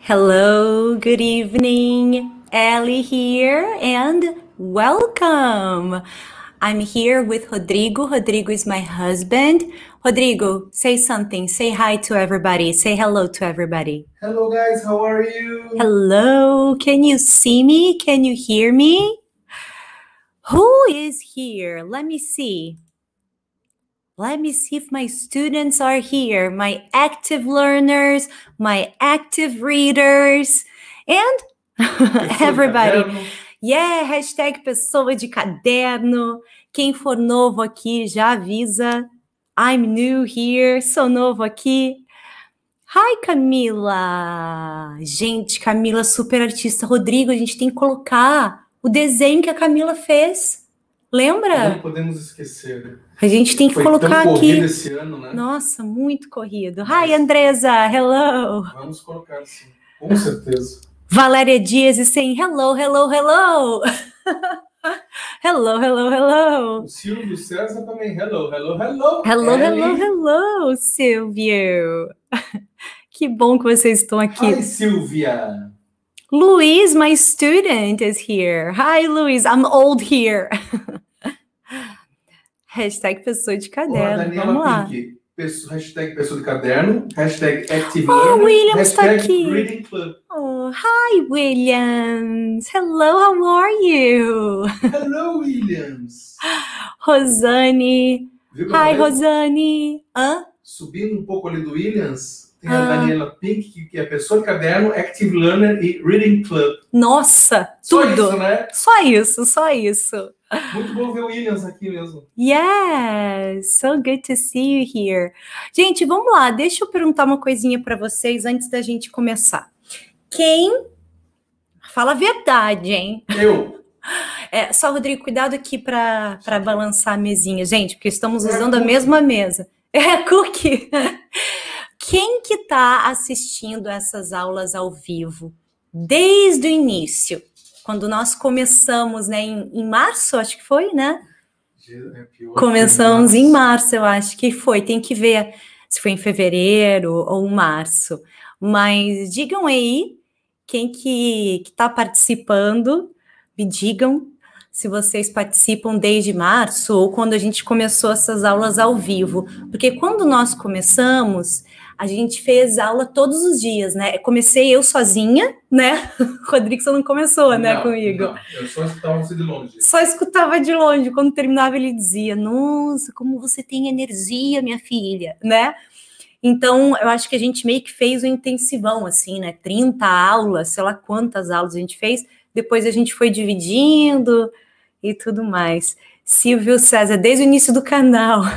Hello, good evening. Ellie here and welcome. I'm here with Rodrigo. Rodrigo is my husband. Rodrigo, say something. Say hi to everybody. Say hello to everybody. Hello, guys. How are you? Hello. Can you see me? Can you hear me? Who is here? Let me see. Let me see if my students are here, my active learners, my active readers, and everybody. Yeah, hashtag pessoa de caderno. Quem for novo aqui já avisa. I'm new here, sou novo aqui. Hi, Camila! Gente, Camila, super artista. Rodrigo, a gente tem que colocar o desenho que a Camila fez. Lembra? Não podemos esquecer. A gente tem que Foi colocar tão aqui. Esse ano, né? Nossa, muito corrido. Mas... Hi, Andresa, hello. Vamos colocar sim, com certeza. Valéria Dias e sem hello, hello, hello. hello, hello, hello. O Silvio César também, hello, hello, hello. Hello, Ellie. É, hello, hello, Silvio. que bom que vocês estão aqui. Ai, Silvia. Luis, my student, is here. Hi, Luis. I'm old here. hashtag pessoa de caderno. Olá, Vamos lá. Pink. Pesso, hashtag pessoa de caderno. Hashtag active Oh, William está aqui. Oh, hi, Williams. Hello, how are you? Hello, Williams. Rosane. Hi, é? Rosane. Hã? Subindo um pouco ali do Williams, tem a ah. Daniela Pink, que é pessoa de caderno, Active Learner e Reading Club. Nossa, só tudo. Isso, né? Só isso, só isso. Muito bom ver o Williams aqui mesmo. Yes, so good to see you here. Gente, vamos lá, deixa eu perguntar uma coisinha para vocês antes da gente começar. Quem fala a verdade, hein? Eu. É, só, Rodrigo, cuidado aqui para balançar a mesinha, gente, porque estamos usando é a, a mesma mesa. É a cookie quem que está assistindo essas aulas ao vivo desde o início, quando nós começamos, né, em, em março, acho que foi, né? Começamos em março, eu acho que foi. Tem que ver se foi em fevereiro ou março. Mas digam aí quem que está participando, me digam se vocês participam desde março ou quando a gente começou essas aulas ao vivo, porque quando nós começamos, a gente fez aula todos os dias, né? Comecei eu sozinha, né? O Rodrigues não começou, né, comigo. Não. Eu só escutava você de longe. Só escutava de longe. Quando terminava, ele dizia: Nossa, como você tem energia, minha filha, né? Então, eu acho que a gente meio que fez um intensivão, assim, né? 30 aulas, sei lá quantas aulas a gente fez. Depois a gente foi dividindo e tudo mais. Silvio César, desde o início do canal.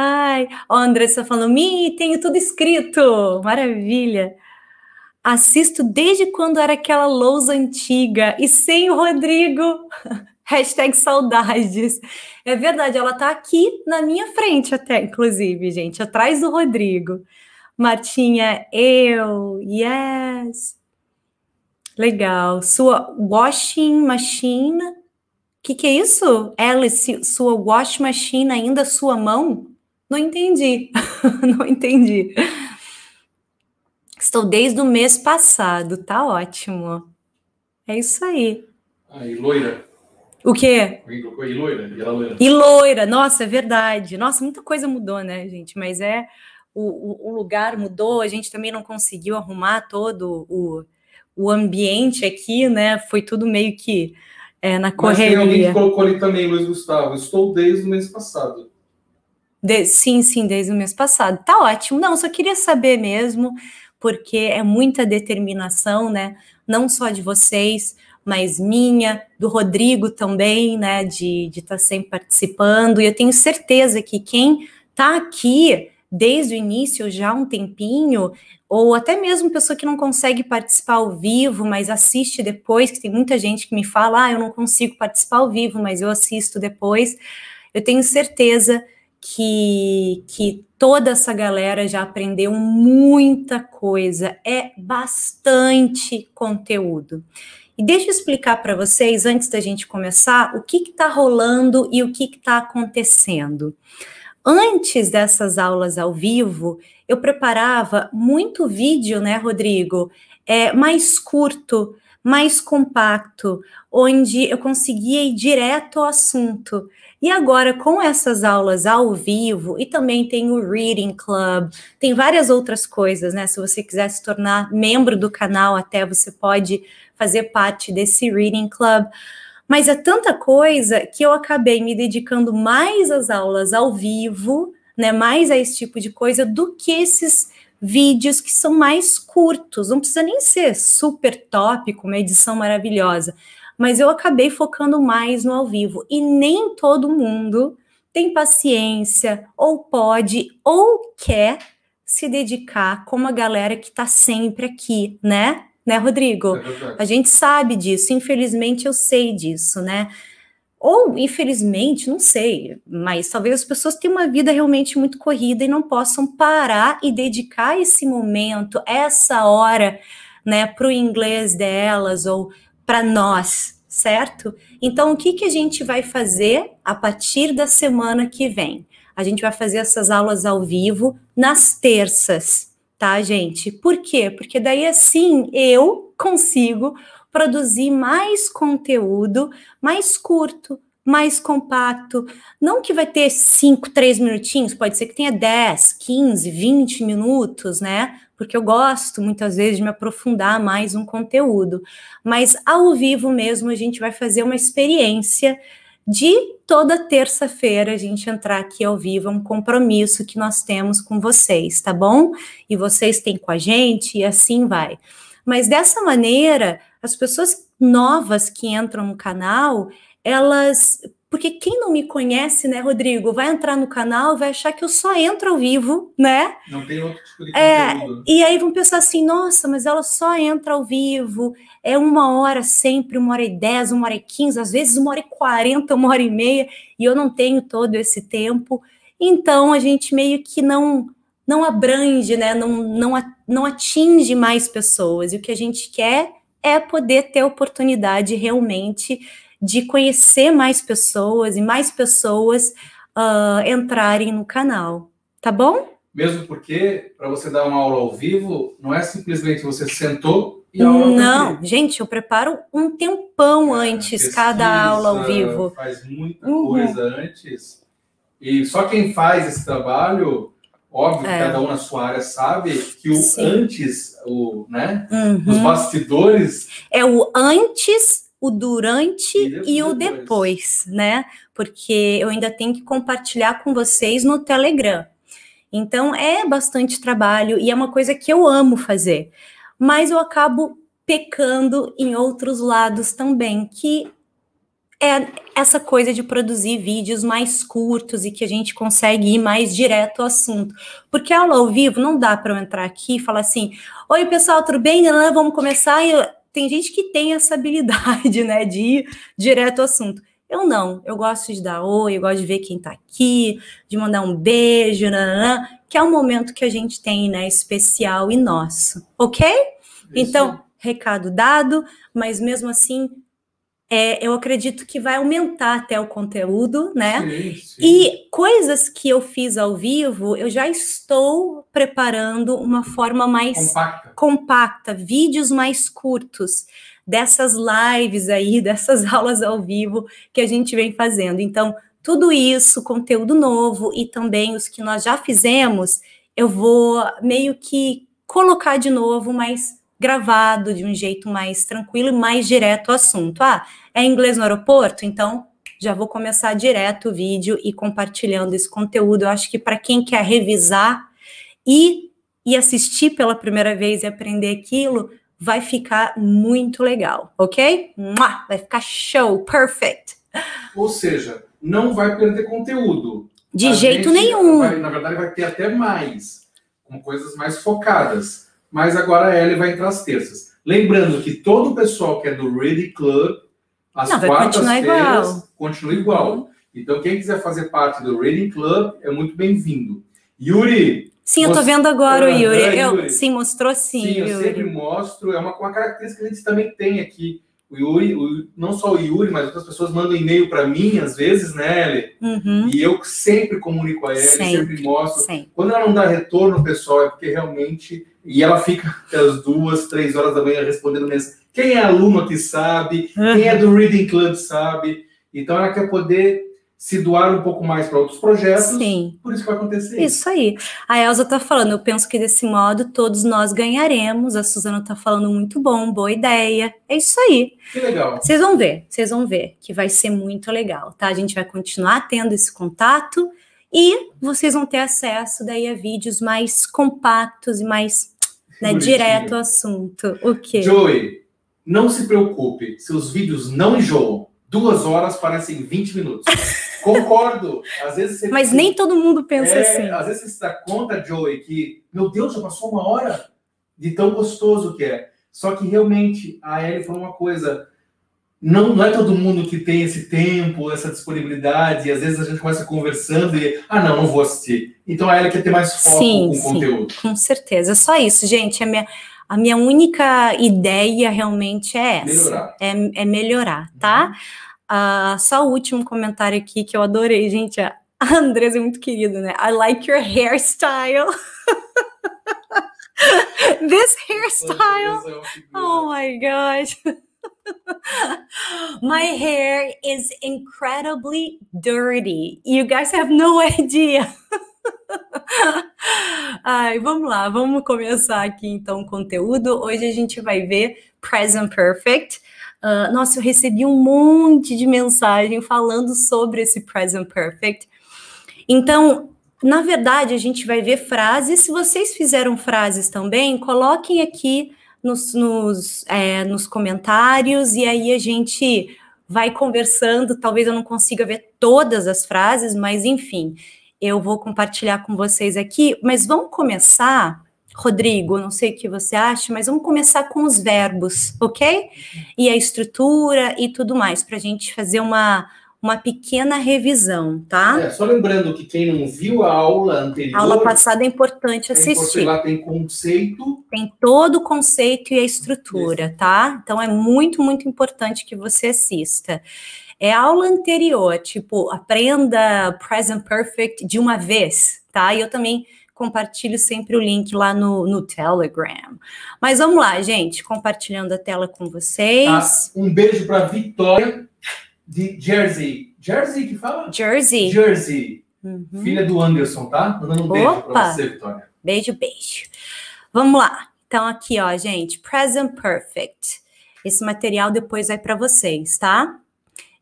Ai, ó, Andressa falou Mi, tenho tudo escrito. Maravilha. Assisto desde quando era aquela lousa antiga e sem o Rodrigo. Hashtag saudades. É verdade, ela tá aqui na minha frente até, inclusive, gente, atrás do Rodrigo. Martinha, eu, yes. Legal. Sua washing machine. O que, que é isso? Alice, sua washing machine ainda, sua mão? Não entendi, não entendi. Estou desde o mês passado, tá ótimo. É isso aí. Ah, loira. O quê? E loira, e loira. E loira, nossa, é verdade. Nossa, muita coisa mudou, né, gente? Mas é. O, o, o lugar mudou, a gente também não conseguiu arrumar todo o, o ambiente aqui, né? Foi tudo meio que é, na correria. Mas tem alguém que colocou ali também, Luiz Gustavo. Estou desde o mês passado. De, sim, sim, desde o mês passado. Tá ótimo. Não, só queria saber mesmo, porque é muita determinação, né? Não só de vocês, mas minha, do Rodrigo também, né? De estar tá sempre participando. E eu tenho certeza que quem tá aqui desde o início já um tempinho, ou até mesmo pessoa que não consegue participar ao vivo, mas assiste depois, que tem muita gente que me fala, ah, eu não consigo participar ao vivo, mas eu assisto depois. Eu tenho certeza que que, que toda essa galera já aprendeu muita coisa, é bastante conteúdo. E deixa eu explicar para vocês, antes da gente começar, o que está rolando e o que está acontecendo. Antes dessas aulas ao vivo, eu preparava muito vídeo, né, Rodrigo? É, mais curto, mais compacto, onde eu conseguia ir direto ao assunto. E agora, com essas aulas ao vivo, e também tem o Reading Club, tem várias outras coisas, né? Se você quiser se tornar membro do canal, até você pode fazer parte desse Reading Club. Mas é tanta coisa que eu acabei me dedicando mais às aulas ao vivo, né? Mais a esse tipo de coisa do que esses vídeos que são mais curtos, não precisa nem ser super top, com uma edição maravilhosa, mas eu acabei focando mais no ao vivo. E nem todo mundo tem paciência, ou pode, ou quer se dedicar como a galera que está sempre aqui, né? Né, Rodrigo? É a gente sabe disso, infelizmente eu sei disso, né? ou infelizmente, não sei, mas talvez as pessoas tenham uma vida realmente muito corrida e não possam parar e dedicar esse momento, essa hora, né, para o inglês delas ou para nós, certo? Então, o que, que a gente vai fazer a partir da semana que vem? A gente vai fazer essas aulas ao vivo nas terças, tá, gente? Por quê? Porque daí assim eu consigo produzir mais conteúdo mais curto, mais compacto. Não que vai ter 5, 3 minutinhos, pode ser que tenha 10, 15, 20 minutos, né? porque eu gosto muitas vezes de me aprofundar mais um conteúdo. Mas ao vivo mesmo, a gente vai fazer uma experiência de toda terça-feira a gente entrar aqui ao vivo, é um compromisso que nós temos com vocês, tá bom? E vocês têm com a gente e assim vai. Mas dessa maneira, as pessoas novas que entram no canal, elas porque quem não me conhece, né, Rodrigo, vai entrar no canal vai achar que eu só entro ao vivo, né? Não tem outro tipo de é, conteúdo. É, e aí vão pensar assim, nossa, mas ela só entra ao vivo, é uma hora sempre, uma hora e dez, uma hora e quinze, às vezes uma hora e quarenta, uma hora e meia, e eu não tenho todo esse tempo. Então a gente meio que não não abrange, né? Não, não, não atinge mais pessoas. E o que a gente quer é poder ter oportunidade realmente de conhecer mais pessoas e mais pessoas uh, entrarem no canal, tá bom? Mesmo porque, para você dar uma aula ao vivo, não é simplesmente você sentou e a aula Não, gente, eu preparo um tempão é, antes pesquisa, cada aula ao vivo. Faz muita uhum. coisa antes. E só quem faz esse trabalho óbvio, é. cada um na sua área sabe que o Sim. antes, o, né, uhum. os bastidores é o antes o durante e, depois. e o depois, né? Porque eu ainda tenho que compartilhar com vocês no Telegram. Então é bastante trabalho e é uma coisa que eu amo fazer, mas eu acabo pecando em outros lados também, que é essa coisa de produzir vídeos mais curtos e que a gente consegue ir mais direto ao assunto. Porque aula ao vivo não dá para eu entrar aqui e falar assim: "Oi, pessoal, tudo bem? Né? Vamos começar tem gente que tem essa habilidade, né, de ir direto ao assunto. Eu não, eu gosto de dar oi, eu gosto de ver quem tá aqui, de mandar um beijo, que é um momento que a gente tem, né, especial e nosso, ok? É isso. Então, recado dado, mas mesmo assim, é, eu acredito que vai aumentar até o conteúdo, né? Sim, sim. E coisas que eu fiz ao vivo, eu já estou preparando uma forma mais compacta, compacta vídeos mais curtos dessas lives aí, dessas aulas ao vivo que a gente vem fazendo. Então, tudo isso, conteúdo novo e também os que nós já fizemos, eu vou meio que colocar de novo, mas gravado de um jeito mais tranquilo e mais direto ao assunto. Ah, é inglês no aeroporto? Então já vou começar direto o vídeo e compartilhando esse conteúdo. Eu acho que para quem quer revisar e, e assistir pela primeira vez e aprender aquilo, vai ficar muito legal, ok? Vai ficar show, perfect. Ou seja, não vai perder conteúdo. De A jeito nenhum. Vai, na verdade, vai ter até mais, com coisas mais focadas mas agora a Ellie vai entrar às terças. Lembrando que todo o pessoal que é do Ready Club, às quartas-feiras, continua igual. Uhum. Então, quem quiser fazer parte do Reading Club é muito bem-vindo. Yuri. Sim, eu tô vendo agora o Yuri. Yuri. sim, mostrou sim. Sim, Yuri. eu sempre mostro. É uma, uma característica que a gente também tem aqui. O Yuri, o, não só o Yuri, mas outras pessoas mandam e-mail para mim, às vezes, né, Ellie? Uhum. E eu sempre comunico a Ellie, sempre, sempre mostro. Sempre. Quando ela não dá retorno, pessoal, é porque realmente e ela fica até as duas, três horas da manhã respondendo mesmo. Quem é aluno que sabe, quem é do Reading Club sabe. Então ela quer poder se doar um pouco mais para outros projetos. Sim. Por isso que vai acontecer. Isso aí. A Elza está falando, eu penso que desse modo todos nós ganharemos. A Suzana está falando muito bom, boa ideia. É isso aí. Que legal. Vocês vão ver, vocês vão ver que vai ser muito legal, tá? A gente vai continuar tendo esse contato e vocês vão ter acesso daí a vídeos mais compactos e mais né, direto ao assunto. O quê? Joey, não se preocupe, seus vídeos não enjoam. Duas horas parecem 20 minutos. Concordo. Às vezes você Mas fica... nem todo mundo pensa é, assim. Às vezes você se dá conta, Joey, que, meu Deus, já passou uma hora de tão gostoso que é. Só que realmente a Ellie falou uma coisa não, não é todo mundo que tem esse tempo, essa disponibilidade, e às vezes a gente começa conversando e, ah, não, não vou assistir. Então ela quer ter mais foco sim, com sim, conteúdo. Com certeza, é só isso, gente. A minha, a minha única ideia realmente é essa. Melhorar. É, é melhorar, tá? Uh, só o último comentário aqui que eu adorei, gente. A Andresa é muito querida, né? I like your hairstyle. This hairstyle. É oh my gosh. My hair is incredibly dirty. You guys have no idea. Ai, vamos lá, vamos começar aqui então o conteúdo. Hoje a gente vai ver Present Perfect. Uh, nossa, eu recebi um monte de mensagem falando sobre esse Present Perfect. Então, na verdade, a gente vai ver frases. Se vocês fizeram frases também, coloquem aqui nos, nos, é, nos comentários e aí a gente vai conversando. Talvez eu não consiga ver todas as frases, mas enfim, eu vou compartilhar com vocês aqui. Mas vamos começar, Rodrigo, não sei o que você acha, mas vamos começar com os verbos, ok? E a estrutura e tudo mais, para a gente fazer uma, uma pequena revisão, tá? É, só lembrando que quem não viu a aula anterior. A aula passada é importante é assistir. É lá tem conceito. Tem todo o conceito e a estrutura, tá? Então é muito, muito importante que você assista. É a aula anterior, tipo, aprenda Present Perfect de uma vez, tá? E eu também compartilho sempre o link lá no, no Telegram. Mas vamos lá, gente, compartilhando a tela com vocês. Ah, um beijo para Vitória de Jersey. Jersey que fala? Jersey. Jersey. Uhum. Filha do Anderson, tá? Mandando um beijo Opa. pra você, Vitória. Beijo, beijo. Vamos lá. Então, aqui, ó, gente, present perfect. Esse material depois vai para vocês, tá?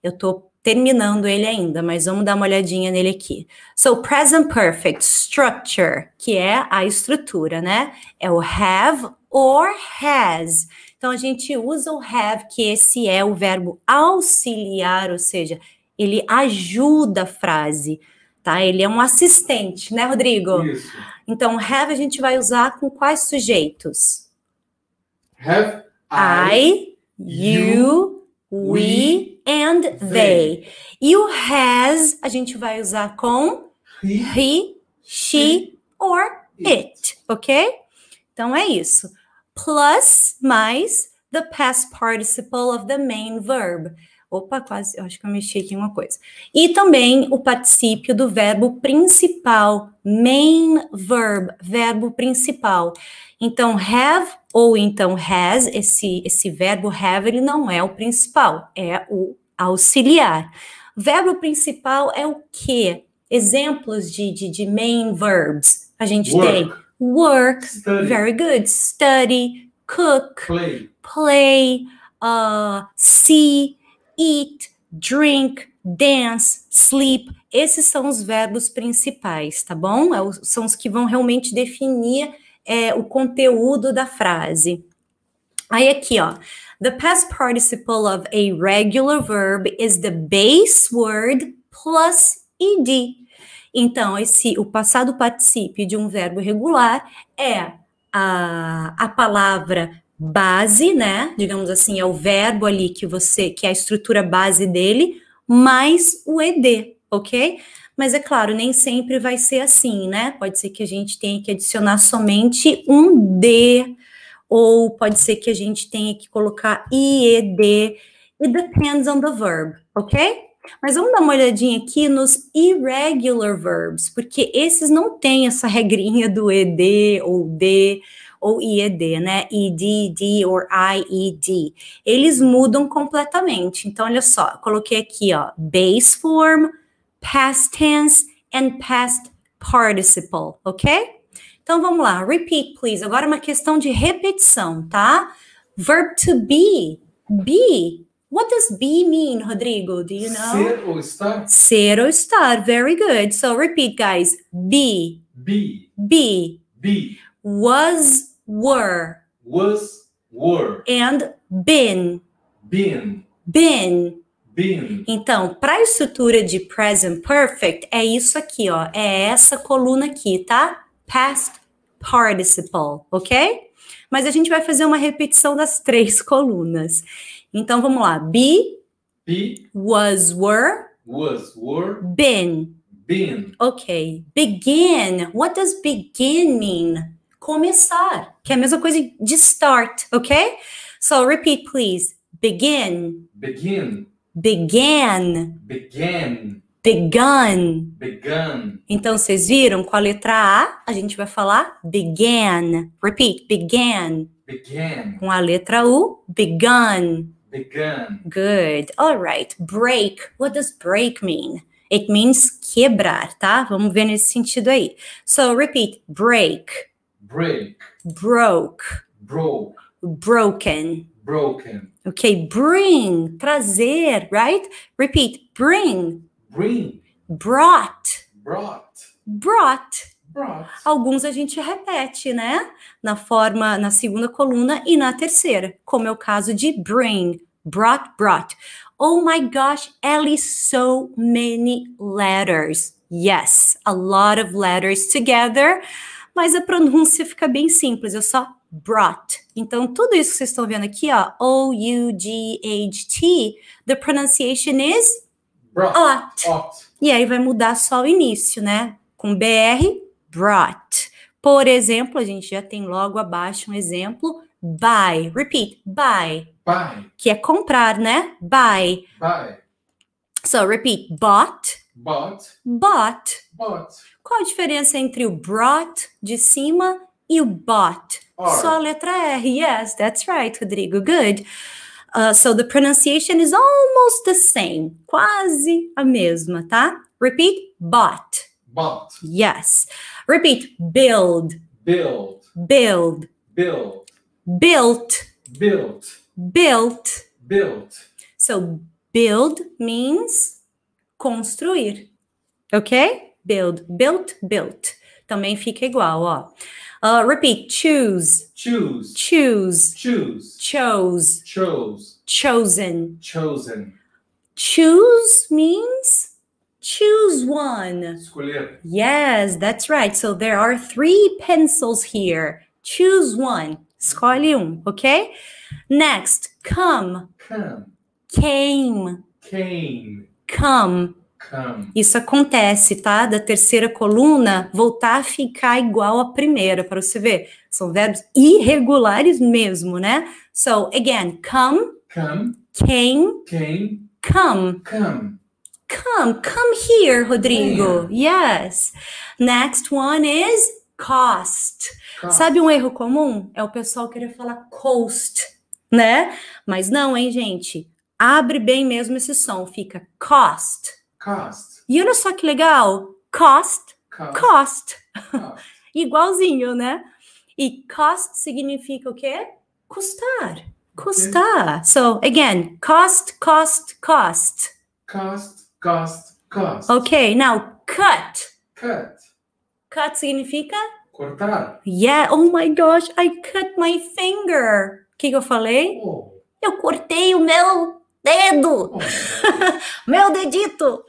Eu tô terminando ele ainda, mas vamos dar uma olhadinha nele aqui. So, present perfect structure, que é a estrutura, né? É o have or has. Então, a gente usa o have, que esse é o verbo auxiliar, ou seja, ele ajuda a frase, tá? Ele é um assistente, né, Rodrigo? Isso. Então, have a gente vai usar com quais sujeitos? Have I, I you, we, and they. they. E o has a gente vai usar com he, he she, or it, ok? Então é isso plus, mais, the past participle of the main verb. Opa, quase, eu acho que eu mexi aqui em uma coisa. E também o particípio do verbo principal, main verb, verbo principal. Então, have ou então has, esse, esse verbo have, ele não é o principal, é o auxiliar. Verbo principal é o que? Exemplos de, de, de main verbs a gente Work. tem work, study. very good, study, cook, play, play uh, see, eat, drink, dance, sleep. Esses são os verbos principais, tá bom? É são os que vão realmente definir é, o conteúdo da frase. Aí aqui, ó. The past participle of a regular verb is the base word plus ed. Então, esse, o passado participe de um verbo regular é a, a palavra base, né? Digamos assim, é o verbo ali que você, que é a estrutura base dele, mais o ED, ok? Mas é claro, nem sempre vai ser assim, né? Pode ser que a gente tenha que adicionar somente um D, ou pode ser que a gente tenha que colocar IED. It depends on the verb, ok? Mas vamos dar uma olhadinha aqui nos irregular verbs, porque esses não têm essa regrinha do ED ou D ou IED, né? ED, D ou IED. Eles mudam completamente. Então, olha só, eu coloquei aqui, ó, base form, past tense and past participle, ok? Então, vamos lá. Repeat, please. Agora é uma questão de repetição, tá? Verb to be. Be What does be mean, Rodrigo? Do you know? Ser ou estar? Ser ou estar. Very good. So repeat, guys. Be. Be. Be. Be. Was, were. Was, were. And been. Been. Been. Been. Então, para a estrutura de present perfect, é isso aqui, ó. É essa coluna aqui, tá? Past participle, ok? Mas a gente vai fazer uma repetição das três colunas. Então vamos lá. Be, be was, were, was, were, been. Been. Ok. Begin. What does begin mean? Começar, que é a mesma coisa de start, ok? So repeat, please. Begin. Begin. Began. Began. Begun. Begun. Então vocês viram com a letra A, a gente vai falar began. Repeat, began. Began. Com a letra U, begun. The gun. Good. All right. Break. What does break mean? It means quebrar, tá? Vamos ver nesse sentido aí. So repeat. Break. Break. Broke. Broke. Broken. Broken. Okay. Bring. Trazer, right? Repeat. Bring. Bring. Brought. Brought. Brought. Brought. Alguns a gente repete, né? Na forma, na segunda coluna e na terceira, como é o caso de bring, brought, brought. Oh my gosh, Ellie, so many letters. Yes, a lot of letters together, mas a pronúncia fica bem simples, eu só brought. Então, tudo isso que vocês estão vendo aqui, ó, O-U-G-H-T, the pronunciation is brought. E aí vai mudar só o início, né? Com BR, brought. Por exemplo, a gente já tem logo abaixo um exemplo, by. Repeat, by Buy. Que é comprar, né? Buy. Buy. So, repeat. Bought. Bought. Bought. Bought. Qual a diferença entre o brought de cima e o bought? Só a letra R. Yes, that's right, Rodrigo. Good. Uh, so the pronunciation is almost the same. Quase a mesma, tá? Repeat. Bought. Bought. Yes. Repeat. Build. Build. Build. Build. Built. Built. Built. Built. So build means construir. Ok? Build, built, built. Também fica igual, ó. Uh, repeat. Choose. Choose. Choose. Choose. Chose. Chose. Chosen. Chosen. Choose means choose one. Escolher. Yes, that's right. So there are three pencils here. Choose one. Escolhe um, okay? Next, come. Come. Came. Came. Come. Come. Isso acontece, tá? Da terceira coluna voltar a ficar igual à primeira, para você ver. São verbos irregulares mesmo, né? So, again, come. Come. Came. Came. Come. Come. Come. Come here, Rodrigo. Yeah. Yes. Next one is cost. cost. Sabe um erro comum? É o pessoal querer falar cost né? Mas não, hein, gente? Abre bem mesmo esse som, fica cost. Cost. E olha só que legal, cost, cost. cost. cost. Igualzinho, né? E cost significa o quê? Custar. Custar. Okay. So, again, cost, cost, cost. Cost, cost, cost. Okay, now cut. Cut. Cut significa? Cortar. Yeah, oh my gosh, I cut my finger que, que eu falei? Oh. Eu cortei o meu dedo! Oh. meu dedito!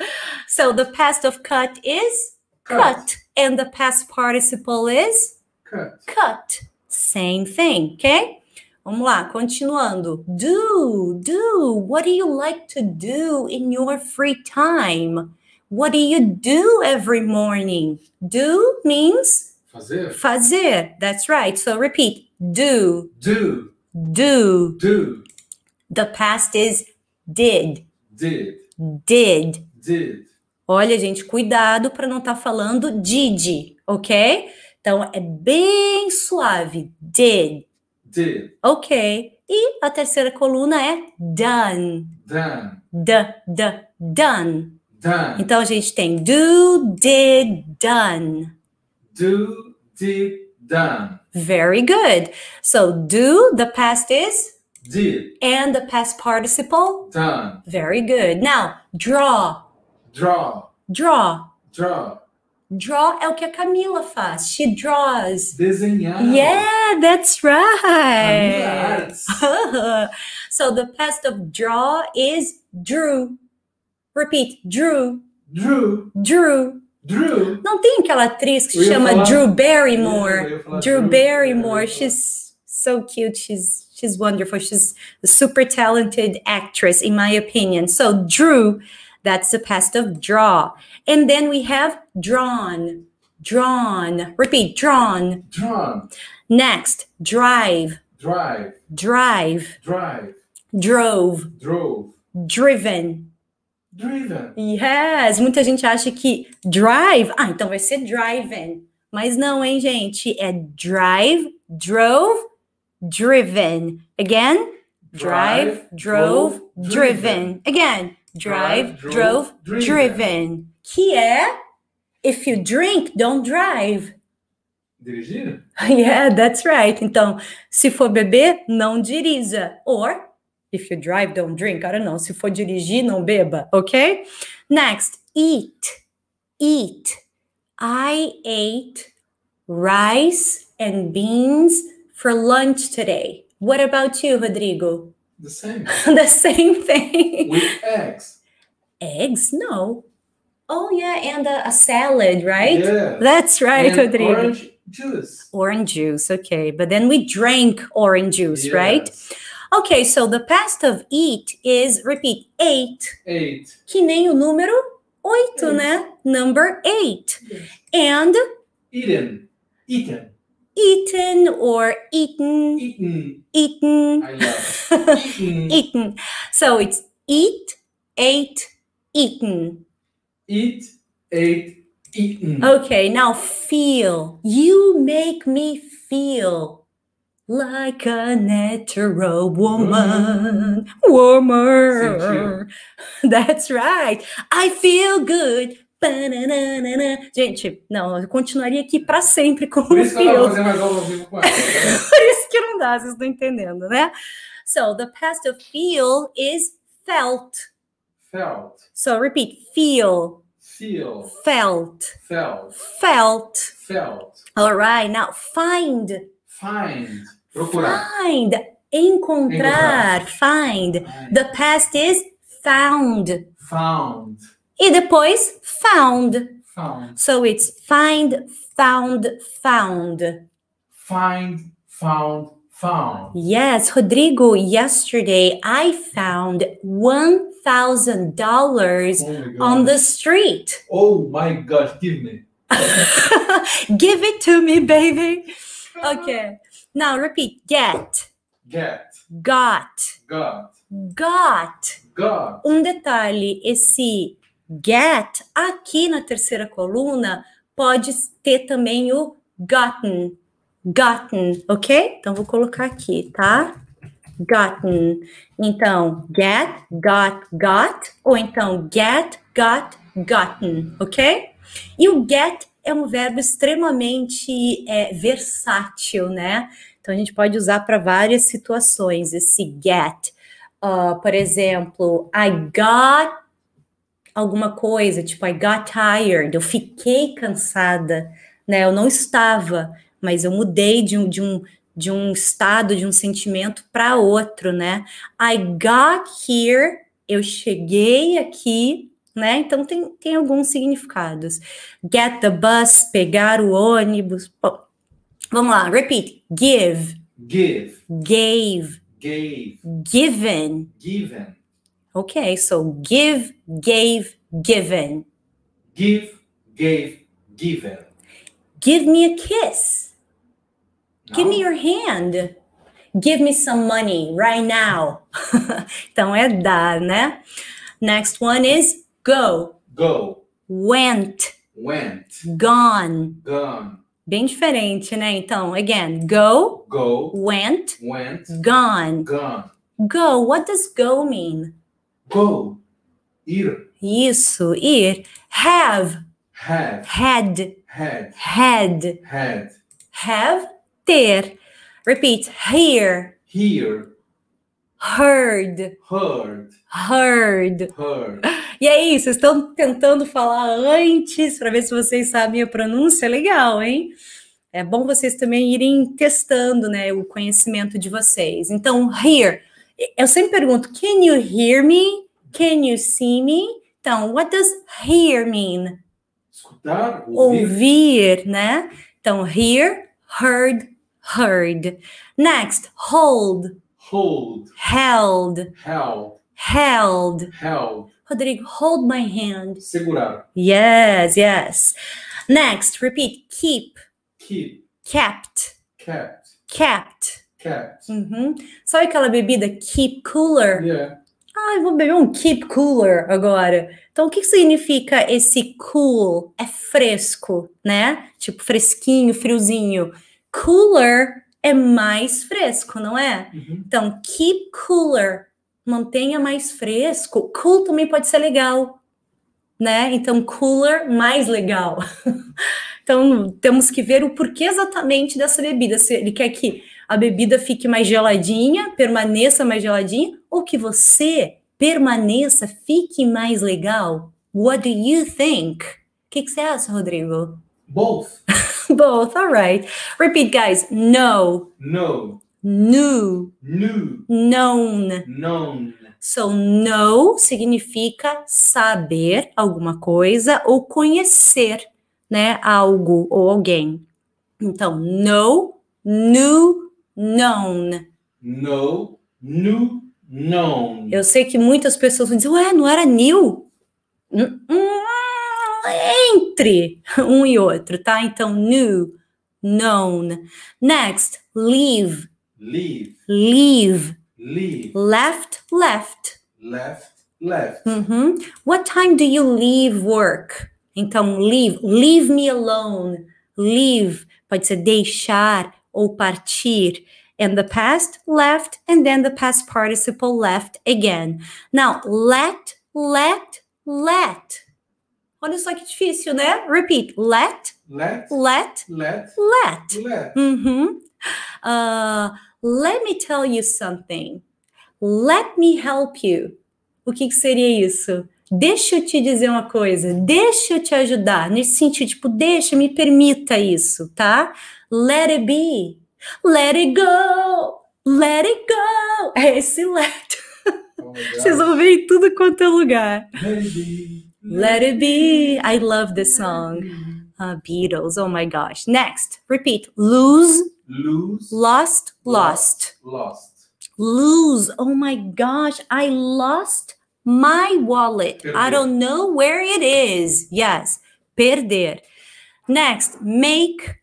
So the past of cut is cut. cut. And the past participle is cut. cut. Same thing, ok? Vamos lá, continuando. Do, do. What do you like to do in your free time? What do you do every morning? Do means fazer. Fazer. That's right. So repeat. Do. Do do. Do. The past is did. Did. Did. Did. Olha, gente, cuidado para não estar tá falando did, ok? Então é bem suave. Did. Did. Ok. E a terceira coluna é done. Done. D, d, done. Done. Então a gente tem do, did, done. Do, did, done. Very good. So do, the past is? Did. And the past participle? Done. Very good. Now, draw. Draw. Draw. Draw. Draw é o que a Camila faz. She draws. Desenhar. Yeah, that's right. so the past of draw is drew. Repeat, drew. Drew. Drew. Drew. Não tem aquela atriz que se chama falar... Drew Barrymore. Drew, Drew Barrymore. She's so cute. She's she's wonderful. She's a super talented actress, in my opinion. So Drew, that's the past of draw. And then we have drawn. Drawn. Repeat. Drawn. Drawn. Next. Drive. Drive. Drive. Drive. Drove. Drove. Driven Driven. Yes, muita gente acha que drive, ah, então vai ser driven. Mas não, hein, gente? É drive, drove, driven. Again, drive, drove, driven. Again, drive, drove, driven. driven. Que é if you drink, don't drive. Dirigir? Yeah, that's right. Então, se for beber, não dirija. Or If you drive, don't drink. I don't know. Se for dirigir, não beba. Okay? Next, eat. Eat. I ate rice and beans for lunch today. What about you, Rodrigo? The same. the same thing. With eggs. Eggs? No. Oh yeah, and a, a salad, right? Yeah. That's right, and Rodrigo. Orange juice. Orange juice, okay. But then we drank orange juice, yes. right? Ok, so the past of eat is repeat, eight. Eight. Que nem o número oito, né? Number eight. Yes. And? Eaten. Eaten. Eaten or eaten. Eaten. Eaten. I eaten. eaten. So it's eat, ate, eaten. Eat, ate, eaten. Okay, now feel. You make me feel like a hetero woman. Warmer. Mm-hmm. That's right. I feel good. Gente, não, eu continuaria aqui para sempre com Por o isso fio. Por isso que não dá, vocês estão entendendo, né? So, the past of feel is felt. Felt. So, repeat. Feel. Feel. Felt. Felt. Felt. Felt. All right, now find. Find. Procurar. Find, encontrar, encontrar. find. The past is found. Found. E depois found. Found. So it's find, found, found. Find, found, found. Yes, Rodrigo, yesterday I found $1,000 oh on the street. Oh my gosh, give me. give it to me, baby. Okay. Now repeat. Get. Get. Got. Got. Got. Got. Um detalhe, esse get aqui na terceira coluna pode ter também o gotten. Gotten, ok? Então vou colocar aqui, tá? Gotten. Então, get, got, got, ou então get, got, gotten, ok? E o get é um verbo extremamente é, versátil, né? Então, a gente pode usar para várias situações esse get. Uh, por exemplo, I got alguma coisa, tipo, I got tired, eu fiquei cansada, né? Eu não estava, mas eu mudei de um, de um, de um estado, de um sentimento para outro, né? I got here, eu cheguei aqui, né? Então tem, tem alguns significados. Get the bus, pegar o ônibus. Vamos lá, repeat. Give. Give. Gave. Gave. Given. Given. Okay, so give, gave, given. Give, gave, given. Give me a kiss. No. Give me your hand. Give me some money right now. então é dar, né? Next one is go. Go. Went. Went. Gone. Gone. Bem diferente, né? Então, again, go, go, went, went, gone, gone. Go, what does go mean? Go, ir. Isso, ir. Have, have, had, had, had, had. Have, ter. Repeat, hear, hear, heard, heard, heard, heard. E aí, é vocês estão tentando falar antes para ver se vocês sabem a pronúncia? É legal, hein? É bom vocês também irem testando né, o conhecimento de vocês. Então, hear. Eu sempre pergunto: can you hear me? Can you see me? Então, what does hear mean? Escutar, ouvir, ouvir né? Então, hear, heard, heard. Next, hold. Hold. Held. Held. Held. Held. Rodrigo, hold my hand. Segurar. Yes, yes. Next, repeat. Keep. Keep. Kept. Kept. Kept. Kept. Uhum. Sabe aquela bebida keep cooler? Yeah. Ah, eu vou beber um keep cooler agora. Então, o que significa esse cool? É fresco, né? Tipo, fresquinho, friozinho. Cooler é mais fresco, não é? Uhum. Então, keep cooler mantenha mais fresco. Cool também pode ser legal, né? Então, cooler, mais legal. então, temos que ver o porquê exatamente dessa bebida. Se ele quer que a bebida fique mais geladinha, permaneça mais geladinha, ou que você permaneça, fique mais legal. What do you think? O que, que você acha, Rodrigo? Both. Both, all right. Repeat, guys. No. No new, known, known. So know significa saber alguma coisa ou conhecer, né, algo ou alguém. Então, know, new, known. Know, new, known. Eu sei que muitas pessoas dizem, ué, não era new? Hum, hum, entre um e outro, tá? Então, new, known. Next, leave Leave. Leave. Leave. Left, left. Left, left. Mm-hmm. What time do you leave work? Então, leave. Leave me alone. Leave. Pode ser deixar ou partir. In the past, left, and then the past participle left again. Now, let, let, let. Olha só que difícil, né? Repeat. Let. Let. Let. Let. Let. let. Mm-hmm. Uh, Let me tell you something. Let me help you. O que, que seria isso? Deixa eu te dizer uma coisa, deixa eu te ajudar. Nesse sentido, tipo, deixa, me permita isso, tá? Let it be. Let it go. Let it go. É esse let. Oh, Vocês vão ver em tudo quanto é lugar. Let it be. I love this song. Uh, Beatles. Oh my gosh. Next. Repeat. Lose lose lost lost lost lose oh my gosh i lost my wallet perder. i don't know where it is yes perder next make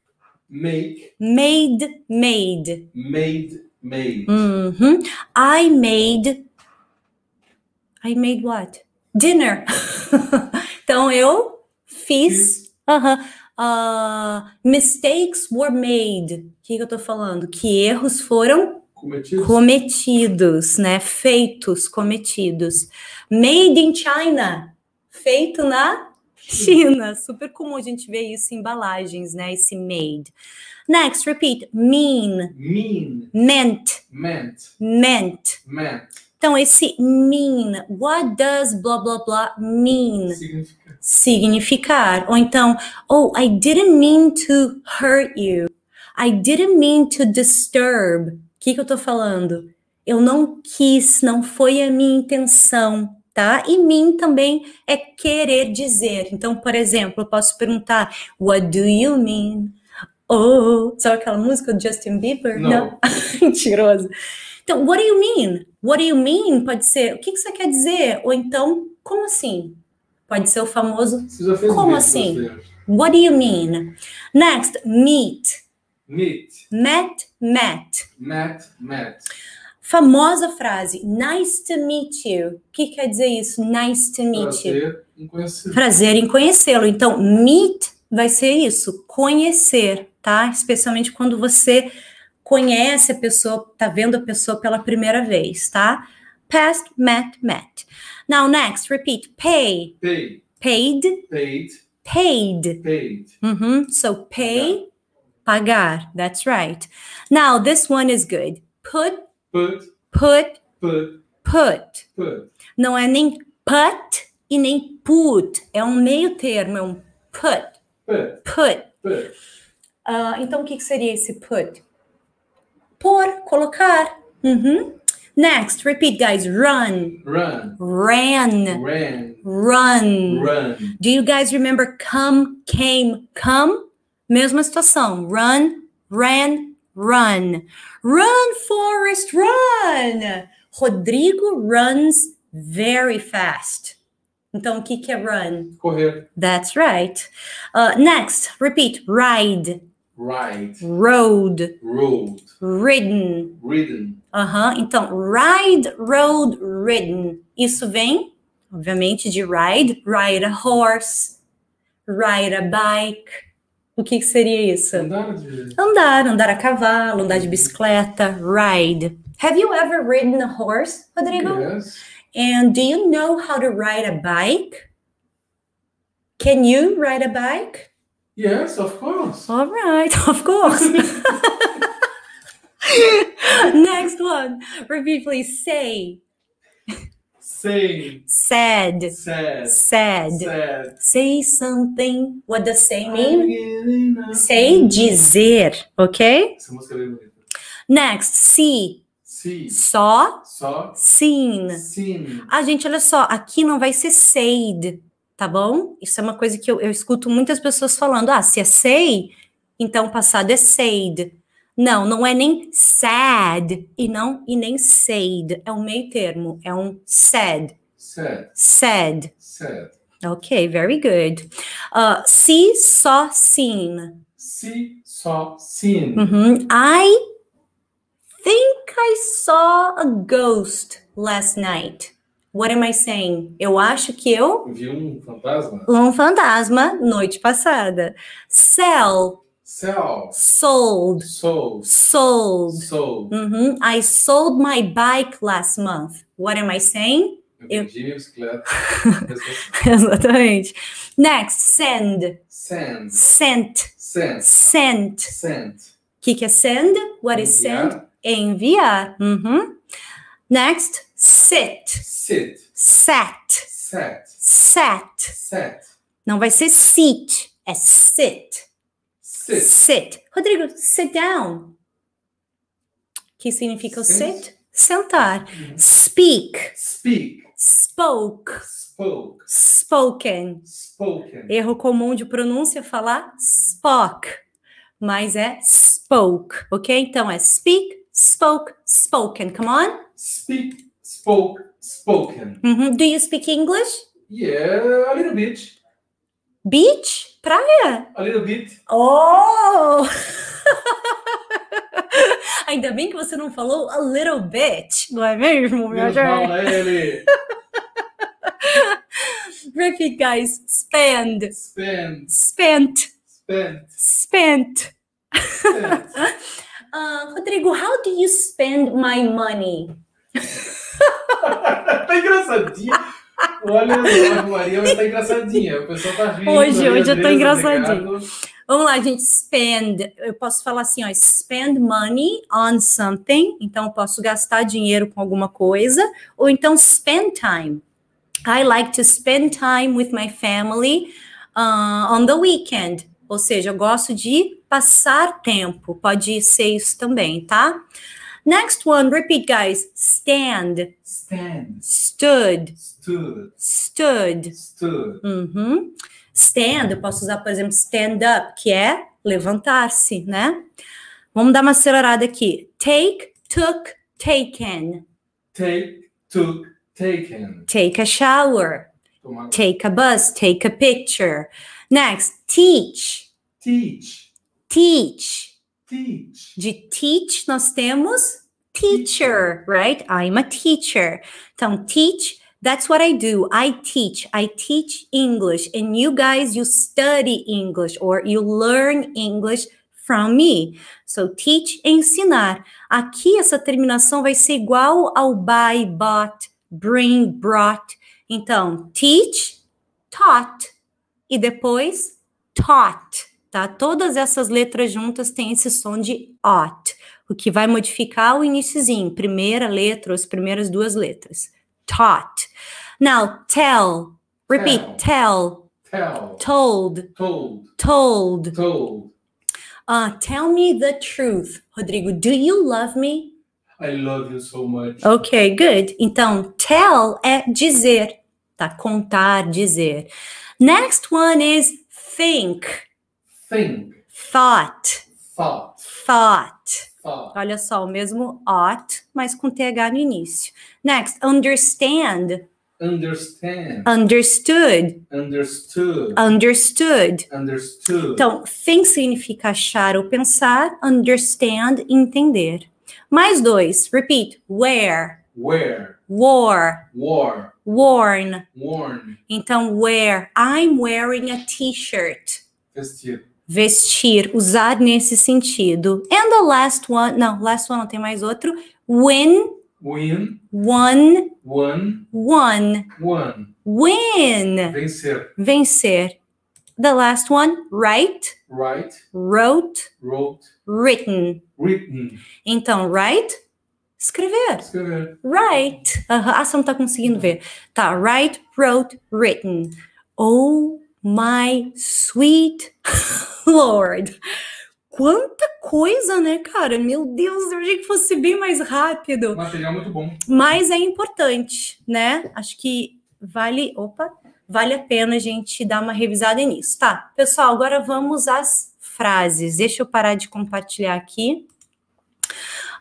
make made made made made mm-hmm. i made i made what dinner então eu fiz, fiz. Uh -huh. uh, mistakes were made. O que, que eu estou falando? Que erros foram cometidos. cometidos, né? Feitos, cometidos. Made in China, feito na China. Super comum a gente ver isso em embalagens, né? Esse made. Next, repeat. Mean. Mean. Meant. Meant. Meant. Meant. Então, esse mean. What does blah blah blah mean? Significa significar. Ou então, oh, I didn't mean to hurt you. I didn't mean to disturb. O que, que eu tô falando? Eu não quis, não foi a minha intenção, tá? E mean também é querer dizer. Então, por exemplo, eu posso perguntar, what do you mean? Oh, sabe aquela música do Justin Bieber? Não. não. Mentiroso. Então, what do you mean? What do you mean? Pode ser, o que, que você quer dizer? Ou então, como assim? Pode ser o famoso. Como assim? What do you mean? Next, meet. Meet. Met, met. Met, met. Famosa frase, nice to meet you. O que quer dizer isso? Nice to meet Prazer you. Em conhecê-lo. Prazer em conhecê-lo. Então, meet vai ser isso, conhecer, tá? Especialmente quando você conhece a pessoa, tá vendo a pessoa pela primeira vez, tá? Past, met, met. Now, next, repeat. Pay. Paid. Paid. Paid. Paid. Mm -hmm. So pay, pagar. pagar. That's right. Now, this one is good. Put. Put. Put. Put. Put. put. Não é nem put e nem put. É um meio termo, é um put. Put. Put. put. Uh, então, o que, que seria esse put? Por, colocar. Uhum. Next, repeat, guys. Run. Run. Ran. Ran. Run. Run. Do you guys remember come, came, come? Mesma situação. Run, ran, run. Run, Forest, run. Rodrigo runs very fast. Então, o que, é run? Correr. That's right. Uh, next, repeat. Ride. Ride. Road. Road. Ridden. Ridden. Uhum. Então, ride, road, ridden. Isso vem, obviamente, de ride, ride a horse, ride a bike. O que, que seria isso? Andar, de... andar, andar a cavalo, andar de bicicleta, ride. Have you ever ridden a horse, Rodrigo? Yes. And do you know how to ride a bike? Can you ride a bike? Yes, of course. All right, of course. Next one. Repeat, please. Say. Say. Said. Said. Said. Say something. What does say mean? Say dizer, ok? É Next, see. See. Só. Só. Seen. Seen. Ah, gente, olha só. Aqui não vai ser said, tá bom? Isso é uma coisa que eu, eu escuto muitas pessoas falando. Ah, se é say, então o passado é said. Não, não é nem sad e não e nem said. É um meio termo. É um sad. Sad. Sad. sad. Ok, very good. Uh, si, só, sim. Si, só, uhum. I think I saw a ghost last night. What am I saying? Eu acho que eu... Vi um fantasma. Um fantasma, noite passada. Sell, Sell. Sold. Sold. Sold. Sold. Uhum. I sold my bike last month. What am I saying? Eu vendi minha bicicleta. Exatamente. Next, send. Send. Sent. Sent. Sent. Sent. O que, que é send? What Enviar. is send? Enviar. Uhum. Next, sit. Sit. Sat. Sat. Sat. Sat. Não vai ser sit, é sit. Sit. sit. Rodrigo, sit down. Que significa sit? Sentar. Uhum. Speak. Speak. Spoke. Spoke. Spoken. Spoken. Erro comum de pronúncia falar spoke, mas é spoke, ok? Então é speak, spoke, spoken. Come on. Speak, spoke, spoken. Uhum. Do you speak English? Yeah, a little bit. Beach? Praia? A little bit. Oh! Ainda bem que você não falou a little bit, não é mesmo, meu Deus, não, ele. Repeat, guys. Spend. Spend. Spent. Spent. Spent. Spent. uh, Rodrigo, how do you spend my money? tá engraçadinho. Olha só, Maria hoje tá engraçadinha. O pessoal tá rindo. Hoje, hoje eu tô né, engraçadinha. Vamos lá, gente. Spend. Eu posso falar assim, ó. Spend money on something. Então, eu posso gastar dinheiro com alguma coisa. Ou então, spend time. I like to spend time with my family uh, on the weekend. Ou seja, eu gosto de passar tempo. Pode ser isso também, tá? Tá? Next one, repeat, guys. Stand. Stand. Stood. Stood. Stood. Stood. Uhum. Stand, eu posso usar, por exemplo, stand up, que é levantar-se, né? Vamos dar uma acelerada aqui. Take, took, taken. Take, took, taken. Take a shower. Take a bus, take a picture. Next, teach. Teach. Teach. De teach, nós temos teacher, right? I'm a teacher. Então, teach, that's what I do. I teach. I teach English. And you guys, you study English or you learn English from me. So, teach, ensinar. Aqui, essa terminação vai ser igual ao buy, bought, bring, brought. Então, teach, taught. E depois, taught tá? Todas essas letras juntas têm esse som de ot, o que vai modificar o iníciozinho, primeira letra, ou as primeiras duas letras. Taught. Now, tell. Repeat, tell. Tell. Told. Told. Told. Told. Uh, tell me the truth. Rodrigo, do you love me? I love you so much. Ok, good. Então, tell é dizer, tá? Contar, dizer. Next one is think thing. Thought. Thought. Thought. Thought. Olha só, o mesmo ought, mas com TH no início. Next, understand. Understand. Understood. Understood. Understood. Understood. Então, think significa achar ou pensar, understand, entender. Mais dois, repeat, where. Where. War. War. Worn. Worn. Então, where. I'm wearing a t-shirt. Vestido vestir, usar nesse sentido. And the last one, não, last one não tem mais outro. Win. Win. One. One. One. One. Win. Vencer. Vencer. The last one, write. Write. Wrote. Wrote. Written. Written. Então, write, escrever. Escrever. Write. Uh -huh. Ah, você não está conseguindo ver. Tá, write, wrote, written. Ou My sweet Lord. Quanta coisa, né, cara? Meu Deus, eu achei que fosse bem mais rápido. Material muito bom. Mas é importante, né? Acho que vale. Opa! Vale a pena a gente dar uma revisada nisso. Tá, pessoal, agora vamos às frases. Deixa eu parar de compartilhar aqui.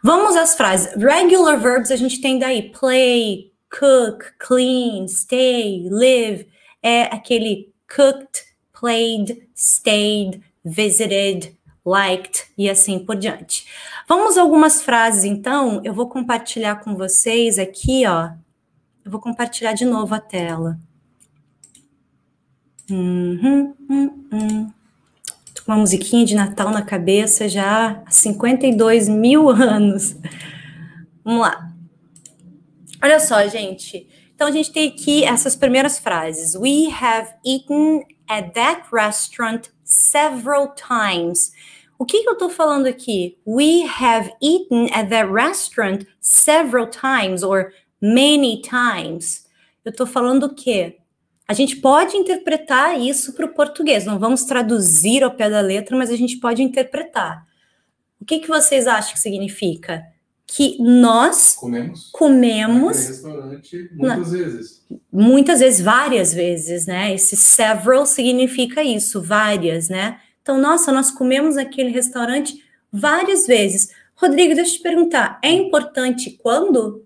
Vamos às frases. Regular verbs a gente tem daí play, cook, clean, stay, live. É aquele cooked, played, stayed, visited, liked e assim por diante. Vamos algumas frases então, eu vou compartilhar com vocês aqui, ó. Eu vou compartilhar de novo a tela. Uhum, uhum, uhum. Tô com uma musiquinha de Natal na cabeça já há 52 mil anos. Vamos lá. Olha só, gente. Então a gente tem aqui essas primeiras frases. We have eaten at that restaurant several times. O que, que eu estou falando aqui? We have eaten at that restaurant several times or many times. Eu estou falando o quê? A gente pode interpretar isso para o português. Não vamos traduzir ao pé da letra, mas a gente pode interpretar. O que, que vocês acham que significa? que nós comemos, comemos restaurante muitas na, vezes. Muitas vezes, várias vezes, né? Esse several significa isso, várias, né? Então, nossa, nós comemos naquele restaurante várias vezes. Rodrigo, deixa eu te perguntar, é importante quando?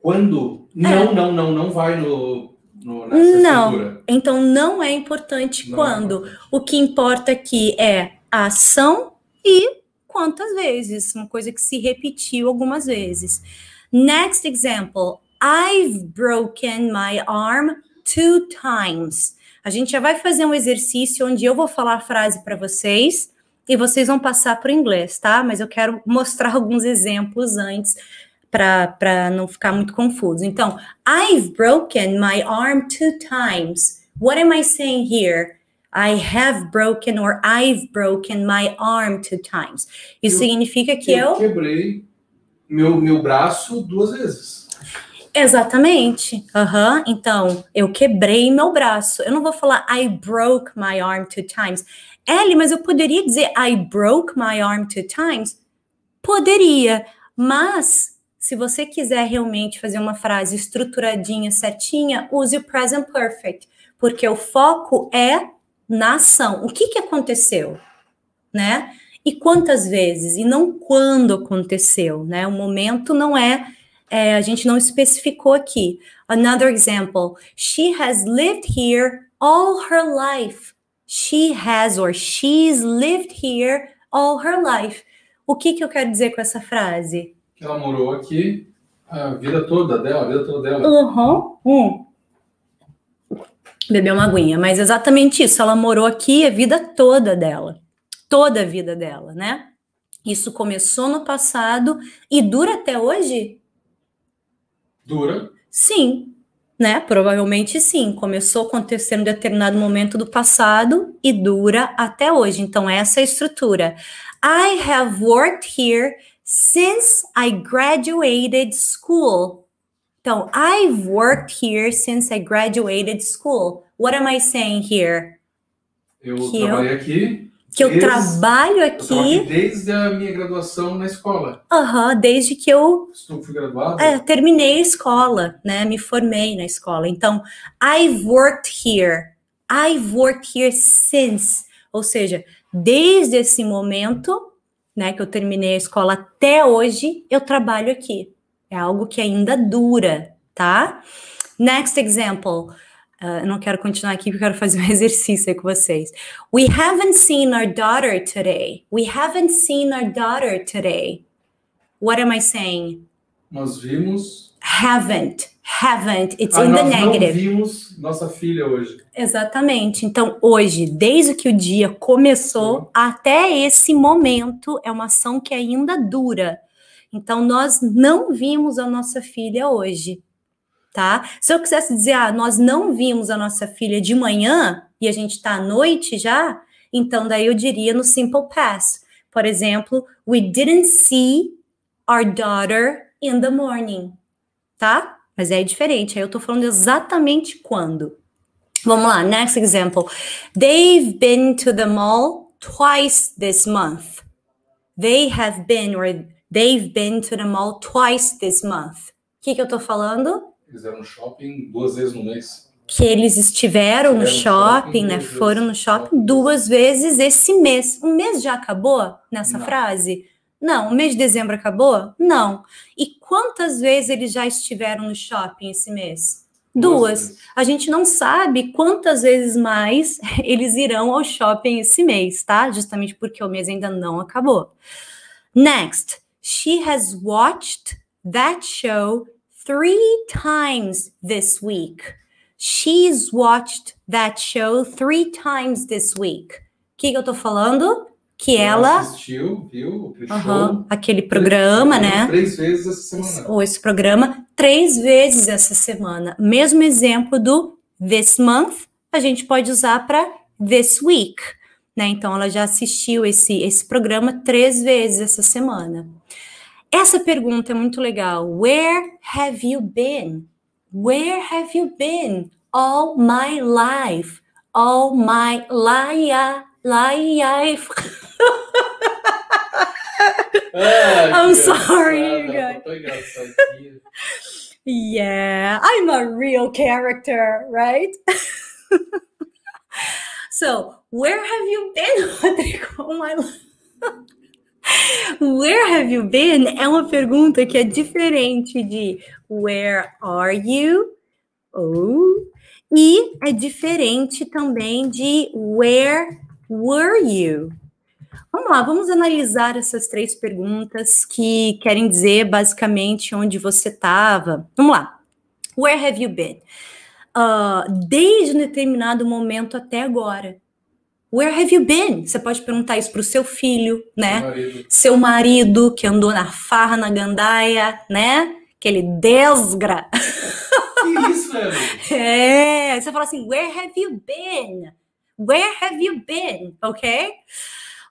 Quando? É. Não, é. não, não, não vai no. no não, estrutura. então não é importante não é quando. É importante. O que importa aqui é a ação e quantas vezes, uma coisa que se repetiu algumas vezes. Next example, I've broken my arm two times. A gente já vai fazer um exercício onde eu vou falar a frase para vocês e vocês vão passar para o inglês, tá? Mas eu quero mostrar alguns exemplos antes para não ficar muito confuso. Então, I've broken my arm two times. What am I saying here? I have broken or I've broken my arm two times. Isso eu, significa que eu, eu quebrei meu, meu braço duas vezes. Exatamente. Uhum. Então, eu quebrei meu braço. Eu não vou falar I broke my arm two times. Ellie, mas eu poderia dizer I broke my arm two times? Poderia, mas se você quiser realmente fazer uma frase estruturadinha, certinha, use o present perfect, porque o foco é na ação. O que, que aconteceu? Né? E quantas vezes? E não quando aconteceu, né? O momento não é, é a gente não especificou aqui. Another example. She has lived here all her life. She has or she's lived here all her life. O que, que eu quero dizer com essa frase? Que ela morou aqui a vida toda dela, a vida toda dela. Uhum. Hum beber uma aguinha, mas exatamente isso. Ela morou aqui a vida toda dela, toda a vida dela, né? Isso começou no passado e dura até hoje? Dura. Sim, né? Provavelmente sim. Começou a acontecer em determinado momento do passado e dura até hoje. Então, essa é a estrutura. I have worked here since I graduated school. Então, I've worked here since I graduated school. What am I saying here? Eu que trabalhei eu, aqui. Que eu trabalho aqui. desde a minha graduação na escola. Aham, uh -huh, desde que eu. Estou, fui graduado? É, terminei a escola, né? Me formei na escola. Então, I've worked here. I've worked here since. Ou seja, desde esse momento, né, que eu terminei a escola até hoje, eu trabalho aqui. É algo que ainda dura, tá? Next example. Uh, eu não quero continuar aqui porque eu quero fazer um exercício aí com vocês. We haven't seen our daughter today. We haven't seen our daughter today. What am I saying? Nós vimos. Haven't. Haven't. It's ah, in the negative. Nós vimos nossa filha hoje. Exatamente. Então, hoje, desde que o dia começou até esse momento, é uma ação que ainda dura. Então, nós não vimos a nossa filha hoje, tá? Se eu quisesse dizer, ah, nós não vimos a nossa filha de manhã e a gente está à noite já, então daí eu diria no simple past. Por exemplo, we didn't see our daughter in the morning, tá? Mas é diferente, aí eu tô falando exatamente quando. Vamos lá, next example. They've been to the mall twice this month. They have been or They've been to the mall twice this month. O que, que eu tô falando? Fizeram shopping duas vezes no mês. Que eles estiveram no shopping, shopping né? Foram no shopping duas vezes esse mês. O mês já acabou nessa Não. frase? Não. O mês de dezembro acabou? Não. E quantas vezes eles já estiveram no shopping esse mês? Duas. duas a gente não sabe quantas vezes mais eles irão ao shopping esse mês, tá? Justamente porque o mês ainda não acabou. Next, She has watched that show three times this week. She's watched that show three times this week. O que, que, eu tô falando? Que ela, ela assistiu, viu aquele, uh -huh, aquele programa, três, né? Três vezes essa semana. Ou esse programa três vezes essa semana. Mesmo exemplo do this month, a gente pode usar para this week né? Então ela já assistiu esse, esse programa três vezes essa semana. Essa pergunta é muito legal. Where have you been? Where have you been all my life? All my life, I'm sorry, you guys. yeah, I'm a real character, right? são Where have you been, Rodrigo? Oh where have you been é uma pergunta que é diferente de Where are you? Oh. E é diferente também de Where were you? Vamos lá, vamos analisar essas três perguntas que querem dizer basicamente onde você estava. Vamos lá. Where have you been? uh, desde um determinado momento até agora. Where have you been? Você pode perguntar isso para o seu filho, né? Marido. Seu marido que andou na farra, na gandaia, né? Que ele desgra. Que isso, é, você fala assim, where have you been? Where have you been? Ok?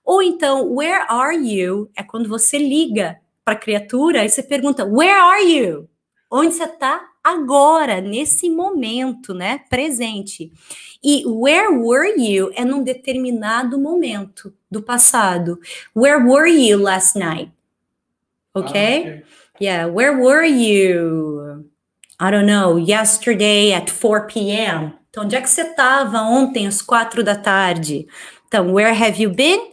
Ou então, where are you? É quando você liga para a criatura e você pergunta, where are you? Onde você está? agora, nesse momento, né? Presente. E where were you é num determinado momento do passado. Where were you last night? Okay? Ah, Yeah, where were you? I don't know, yesterday at 4 p.m. Então, onde é que você estava ontem às quatro da tarde? Então, where have you been?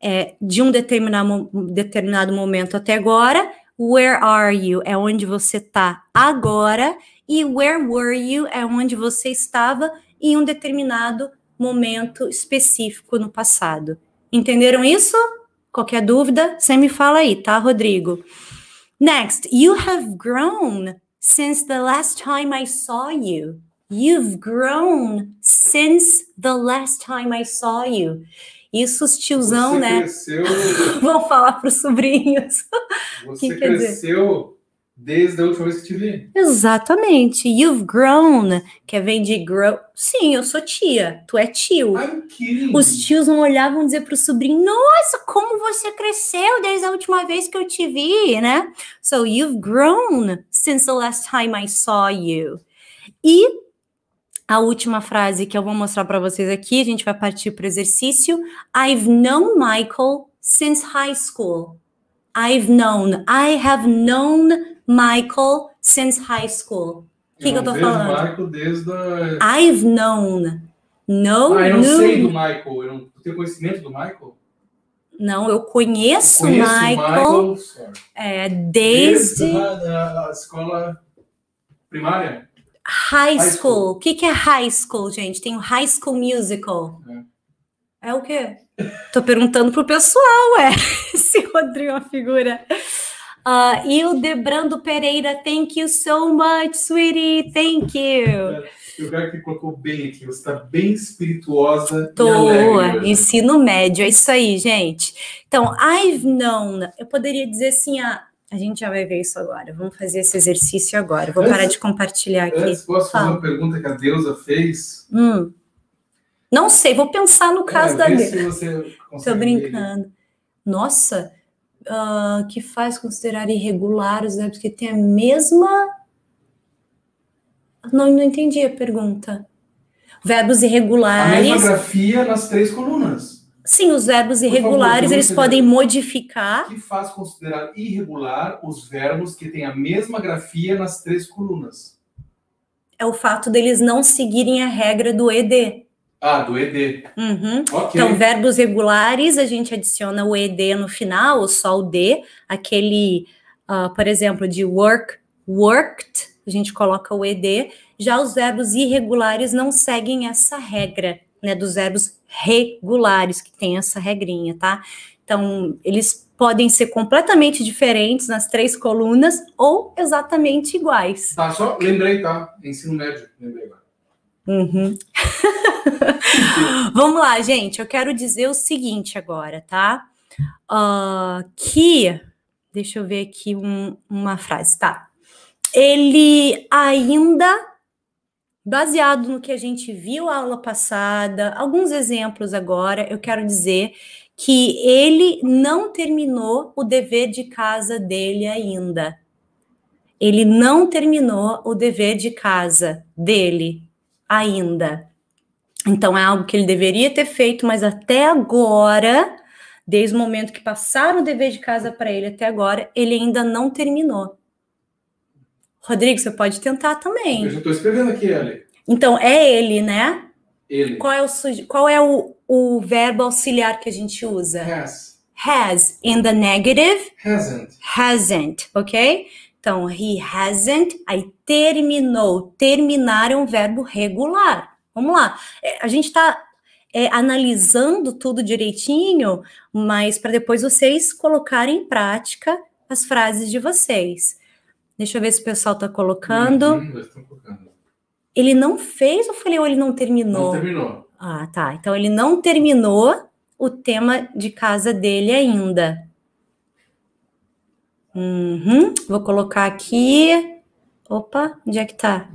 É, de um determinado, determinado momento até agora. Where are you? É onde você está agora. E where were you? É onde você estava em um determinado momento específico no passado. Entenderam isso? Qualquer dúvida, você me fala aí, tá, Rodrigo? Next, you have grown since the last time I saw you. You've grown since the last time I saw you. Isso os tiozão, você né? Cresceu... Vão falar para os sobrinhos. Você que cresceu desde a última vez que te vi. Exatamente. You've grown, que vem de grow. Sim, eu sou tia, tu é tio. Os tios vão olhar, vão dizer para o sobrinho: "Nossa, como você cresceu desde a última vez que eu te vi", né? So you've grown since the last time I saw you. E a última frase que eu vou mostrar para vocês aqui, a gente vai partir para o exercício. I've known Michael since high school. I've known. I have known Michael since high school. O que, eu, que eu tô falando? Michael desde a... I've known. No, ah, eu não sei do Michael. Eu não tenho conhecimento do Michael? Não, eu conheço, eu conheço Michael, Michael é, desde... desde a, a, a escola primária? High, school. O que, que é high school, gente? Tem o High School Musical. É, é o quê? Tô perguntando pro pessoal, ué. Esse Rodrigo é uma figura. Uh, e o Debrando Pereira, thank you so much, sweetie, thank you. O é, quero que colocou bem aqui, você está bem espirituosa. Tô, ensino médio, é isso aí, gente. Então, I've known, eu poderia dizer assim, ah, a gente já vai ver isso agora. Vamos fazer esse exercício agora. Vou antes, parar de compartilhar aqui. Antes, posso fazer uma pergunta que a deusa fez? Hum. Não sei, vou pensar no é, caso é, da deusa. Estou brincando. Nossa, uh, que faz considerar irregular os verbos que têm a mesma. Não, não entendi a pergunta. Verbos irregulares. A mesma grafia nas três colunas. Sim, os verbos irregulares, favor, eles podem modificar. O Que faz considerar irregular os verbos que têm a mesma grafia nas três colunas? É o fato deles não seguirem a regra do ED. Ah, do ED. Uhum. Okay. Então, verbos regulares, a gente adiciona o ED no final, ou só o D. Aquele, uh, por exemplo, de work, worked, a gente coloca o ED. Já os verbos irregulares não seguem essa regra, né, dos verbos regulares, que tem essa regrinha, tá? Então, eles podem ser completamente diferentes nas três colunas ou exatamente iguais. Tá, só lembrei, tá? Ensino médio, lembrei Uhum. Vamos lá, gente. Eu quero dizer o seguinte agora, tá? Uh, que. Deixa eu ver aqui um, uma frase, tá? Ele ainda baseado no que a gente viu a aula passada, alguns exemplos agora, eu quero dizer que ele não terminou o dever de casa dele ainda. Ele não terminou o dever de casa dele ainda. Então é algo que ele deveria ter feito, mas até agora, desde o momento que passaram o dever de casa para ele até agora, ele ainda não terminou. Rodrigo, você pode tentar também. Eu já estou escrevendo aqui, Ellie. Então, é ele, né? Ele. Qual é o, qual é o, o verbo auxiliar que a gente usa? Has. Has. In the negative? Hasn't. Hasn't, ok? Então, he hasn't, aí terminou. Terminar é um verbo regular. Vamos lá. É, a gente está é, analisando tudo direitinho, mas para depois vocês colocarem em prática as frases de vocês. Deixa eu ver se o pessoal tá uhum, está colocando. Ele não fez, eu falei, ou ele não terminou? Não terminou. Ah, tá. Então ele não terminou o tema de casa dele ainda. Uhum. Vou colocar aqui. Opa, onde é que tá?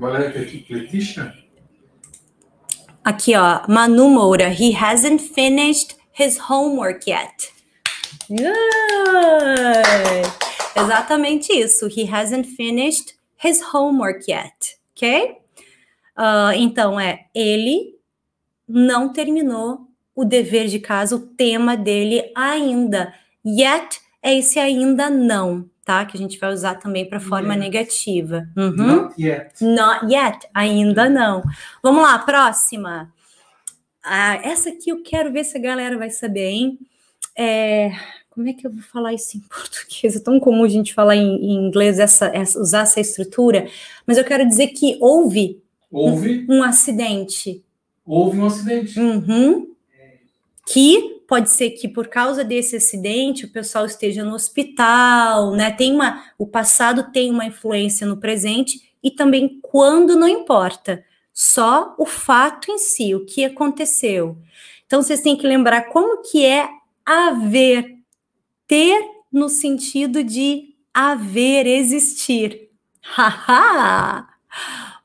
Aqui, ó. Manu Moura. He hasn't finished his homework yet. Good. Exatamente isso. He hasn't finished his homework yet. Ok? Uh, então é ele não terminou o dever de casa, o tema dele ainda. Yet é esse ainda não, tá? Que a gente vai usar também para forma yet. negativa. Uhum. Not yet. Not yet, ainda não. Vamos lá, próxima. Ah, essa aqui eu quero ver se a galera vai saber, hein? É, como é que eu vou falar isso em português? É tão comum a gente falar em, em inglês, essa, essa, usar essa estrutura, mas eu quero dizer que houve, houve um, um, acidente. Houve um acidente. Uhum. Que pode ser que por causa desse acidente o pessoal esteja no hospital, né? Tem uma, o passado tem uma influência no presente e também quando não importa, só o fato em si, o que aconteceu. Então vocês têm que lembrar como que é haver ter no sentido de haver, existir. Haha!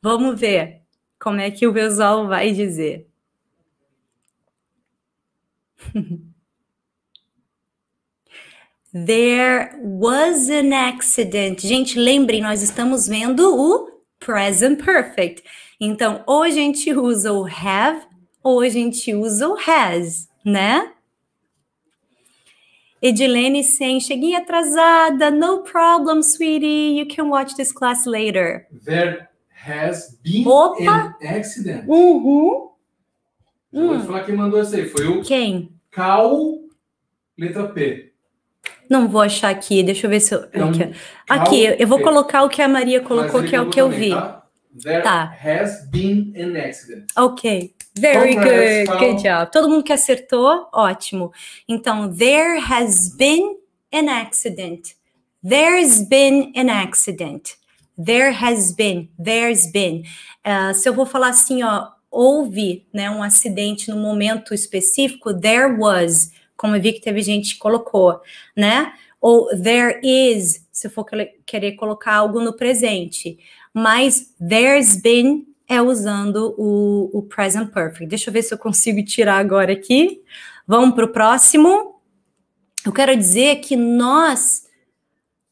Vamos ver como é que o pessoal vai dizer. There was an accident. Gente, lembrem, nós estamos vendo o present perfect. Então, ou a gente usa o have, ou a gente usa o has, né? Edilene Sen, cheguei atrasada. No problem, sweetie. You can watch this class later. There has been Opa. an accident. Uhum. Hum. Vou falar quem mandou essa aí. Foi o. Quem? Cal, letra P. Não vou achar aqui. Deixa eu ver se eu. Então, aqui, aqui eu vou colocar o que a Maria colocou, que é o que eu vi. Tá? There tá. has been an accident. Ok. Very good. Good job. Todo mundo que acertou, ótimo. Então, there has been an accident. There's been an accident. There has been. There's been. Uh, se eu vou falar assim, ó, houve né, um acidente no momento específico, there was, como eu vi que teve gente que colocou, né? Ou there is, se for querer colocar algo no presente. Mas there's been é usando o, o present perfect. Deixa eu ver se eu consigo tirar agora aqui. Vamos para o próximo. Eu quero dizer que nós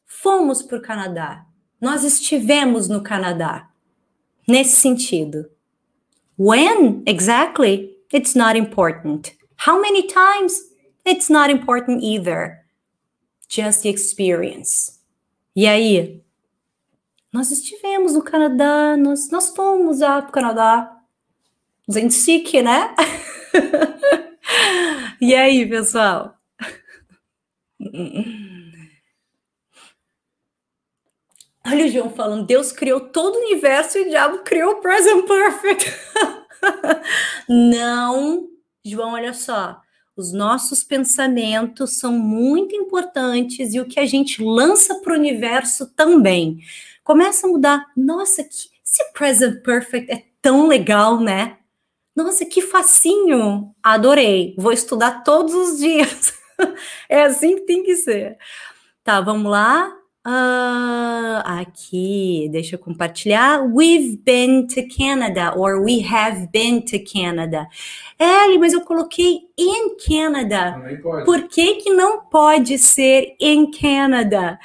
fomos para o Canadá. Nós estivemos no Canadá. Nesse sentido. When exactly? It's not important. How many times? It's not important either. Just the experience. E aí, nós estivemos no Canadá, nós, nós fomos lá para o Canadá. Zensik, né? e aí, pessoal? Olha o João falando, Deus criou todo o universo e o diabo criou o present perfect. Não, João, olha só. Os nossos pensamentos são muito importantes e o que a gente lança para o universo também. Começa a mudar. Nossa, que esse present perfect é tão legal, né? Nossa, que facinho! Adorei. Vou estudar todos os dias. é assim que tem que ser. Tá, vamos lá. Uh, aqui, deixa eu compartilhar. We've been to Canada, or we have been to Canada. Ellie, é, mas eu coloquei in Canada. Por que, que não pode ser in Canada?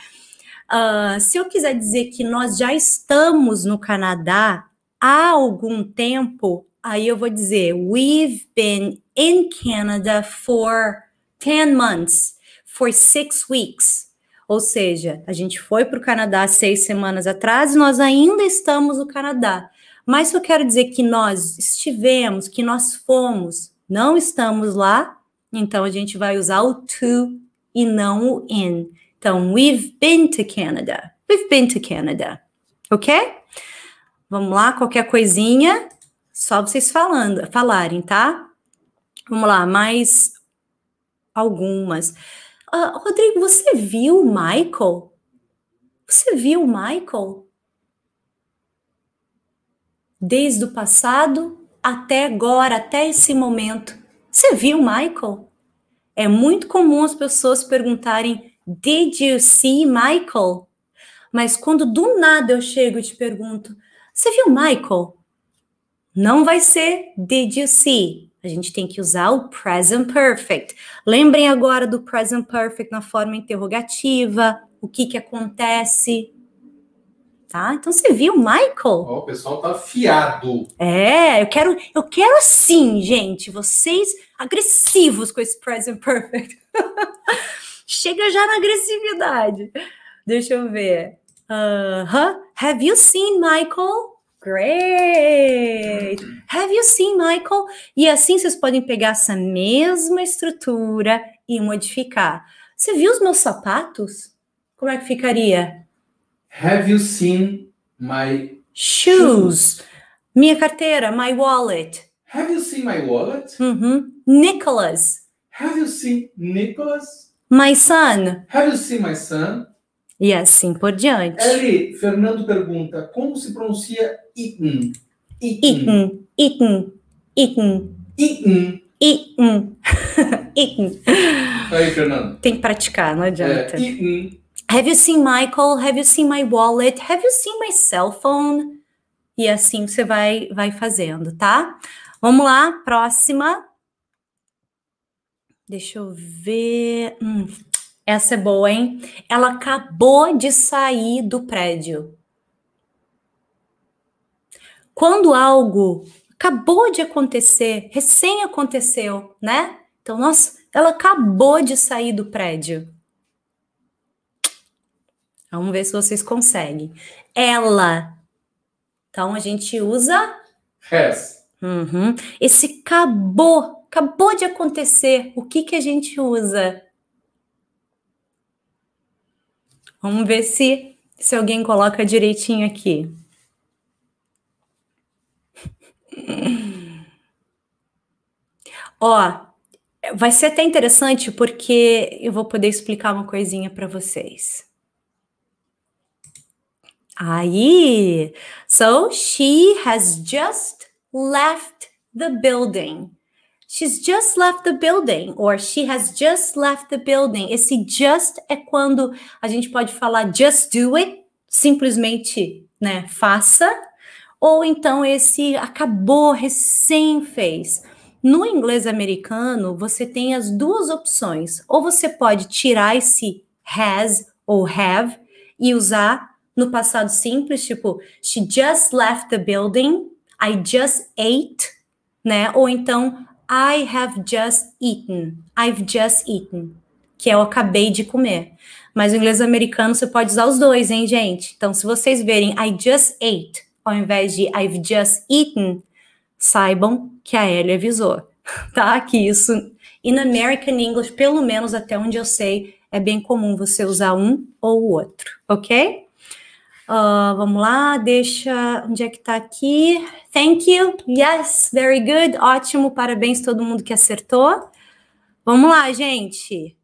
Uh, se eu quiser dizer que nós já estamos no Canadá há algum tempo, aí eu vou dizer we've been in Canada for 10 months, for six weeks. Ou seja, a gente foi para o Canadá seis semanas atrás e nós ainda estamos no Canadá. Mas se eu quero dizer que nós estivemos, que nós fomos, não estamos lá, então a gente vai usar o to e não o in. Então, we've been to Canada. We've been to Canada. Ok? Vamos lá, qualquer coisinha, só vocês falando, falarem, tá? Vamos lá, mais algumas. Uh, Rodrigo, você viu o Michael? Você viu o Michael? Desde o passado até agora, até esse momento. Você viu o Michael? É muito comum as pessoas perguntarem Did you see Michael? Mas quando do nada eu chego e te pergunto, você viu Michael? Não vai ser did you see. A gente tem que usar o present perfect. Lembrem agora do present perfect na forma interrogativa, o que que acontece, tá? Então você viu Michael? Oh, o pessoal tá fiado. É, eu quero, eu quero assim, gente, vocês agressivos com esse present perfect. chega já na agressividade. Deixa eu ver. Uh -huh. Have you seen Michael? Great! Have you seen Michael? E assim vocês podem pegar essa mesma estrutura e modificar. Você viu os meus sapatos? Como é que ficaria? Have you seen my shoes? shoes. Minha carteira, my wallet. Have you seen my wallet? Uhum. Nicholas. Have you seen Nicholas? My son. Have you seen my son? E assim por diante. Eli, Fernando pergunta, como se pronuncia eaten? Eaten. Eaten. Eaten. Eaten. Eaten. Eaten. Aí, Fernando. Tem que praticar, não é, adianta. É, eaten. Have you seen Michael? Have you seen my wallet? Have you seen my cell phone? E assim você vai, vai fazendo, tá? Vamos lá, próxima. Deixa eu ver. Hum, essa é boa, hein? Ela acabou de sair do prédio. Quando algo acabou de acontecer, recém aconteceu, né? Então, nossa, ela acabou de sair do prédio. Vamos ver se vocês conseguem. Ela. Então a gente usa. Has. Uhum. Esse acabou acabou de acontecer, o que, que a gente usa? Vamos ver se, se alguém coloca direitinho aqui. Ó, vai ser até interessante porque eu vou poder explicar uma coisinha para vocês. Aí, so she has just left the building. She's just left the building, or she has just left the building. Esse just é quando a gente pode falar just do it, simplesmente, né, faça, ou então esse acabou, recém fez. No inglês americano, você tem as duas opções. Ou você pode tirar esse has ou have e usar no passado simples, tipo, she just left the building, I just ate, né? Ou então, I have just eaten. I've just eaten. Que é eu acabei de comer. Mas no inglês americano você pode usar os dois, hein, gente? Então, se vocês verem I just ate ao invés de I've just eaten, saibam que a Ellie avisou, tá? Que isso, in American English, pelo menos até onde eu sei, é bem comum você usar um ou o outro, ok? Uh, vamos lá, deixa. Onde é que tá aqui? Thank you. Yes, very good. Ótimo. Parabéns todo mundo que acertou. Vamos lá, gente.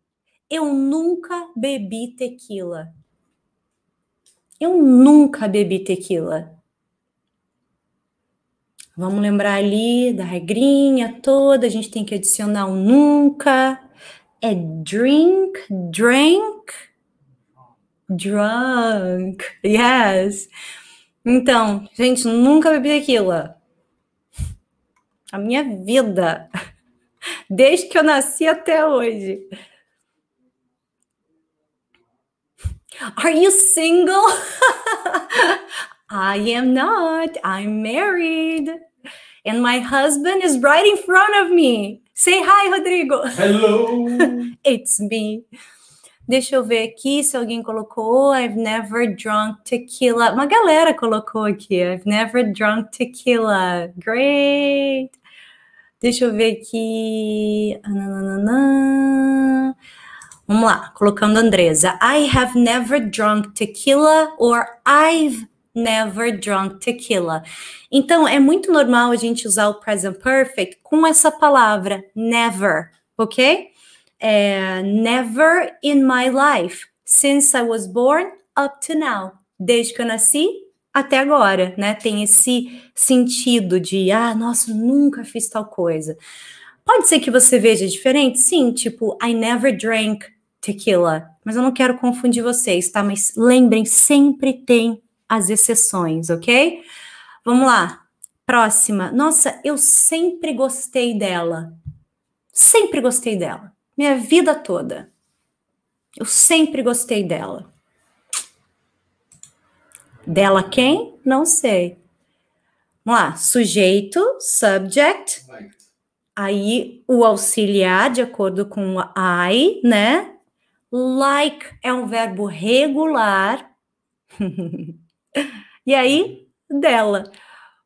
Eu nunca bebi tequila. Eu nunca bebi tequila. Vamos lembrar ali da regrinha toda, a gente tem que adicionar um nunca. É drink, drank, drunk. Yes. Então, gente, nunca bebi aquilo. A minha vida. Desde que eu nasci até hoje. Are you single? I am not. I'm married. And my husband is right in front of me. Say hi, Rodrigo. Hello. it's me. Deixa eu ver aqui se alguém colocou. I've never drunk tequila. Uma galera colocou aqui. I've never drunk tequila. Great. Deixa eu ver aqui. Ananana. Vamos lá, colocando Andresa. I have never drunk tequila or I've never drunk tequila. Então, é muito normal a gente usar o present perfect com essa palavra never, ok? é, never in my life since I was born up to now. Desde que eu nasci até agora, né? Tem esse sentido de, ah, nossa, nunca fiz tal coisa. Pode ser que você veja diferente, sim, tipo, I never drank tequila. Mas eu não quero confundir vocês, tá? Mas lembrem, sempre tem as exceções, ok? Vamos lá. Próxima. Nossa, eu sempre gostei dela. Sempre gostei dela minha vida toda. Eu sempre gostei dela. Dela quem? Não sei. Vamos lá, sujeito, subject. Aí o auxiliar, de acordo com I, né? Like é um verbo regular. e aí, dela.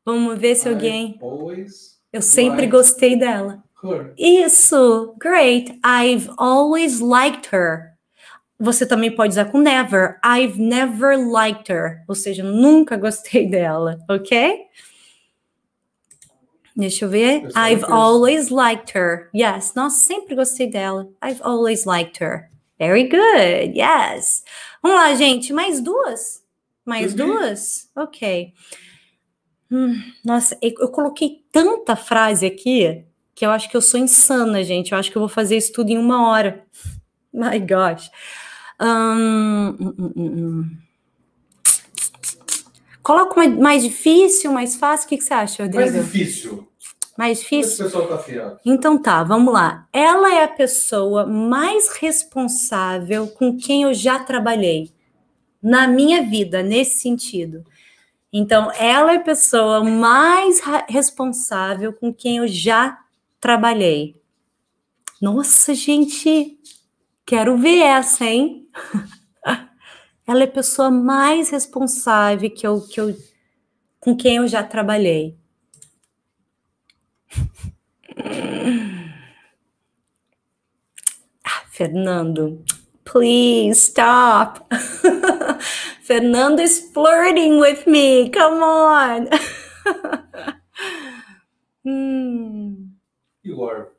Vamos ver se alguém. Eu sempre gostei dela. Isso, great. I've always liked her. Você também pode usar com never. I've never liked her. Ou seja, nunca gostei dela, ok? Deixa eu ver. Eu é I've always liked her. Yes. nós sempre gostei dela. I've always liked her. Very good. Yes. Vamos lá, gente. Mais duas? Mais uhum. duas? Ok. Hum, nossa, eu coloquei tanta frase aqui que eu acho que eu sou insana, gente. Eu acho que eu vou fazer isso tudo em uma hora. My gosh. Hum, hum, hum, Coloca uma mais difícil, mais fácil. O que, que você acha, Rodrigo? Mais difícil. Mais é difícil? Tá então tá, vamos lá. Ela é a pessoa mais responsável com quem eu já trabalhei na minha vida, nesse sentido. Então, ela é a pessoa mais responsável com quem eu já trabalhei. Nossa, gente, quero ver essa, hein? Ela é a pessoa mais responsável que eu, que eu, com quem eu já trabalhei. Ah, Fernando, please stop. Fernando is flirting with me. Come on. Hmm. You are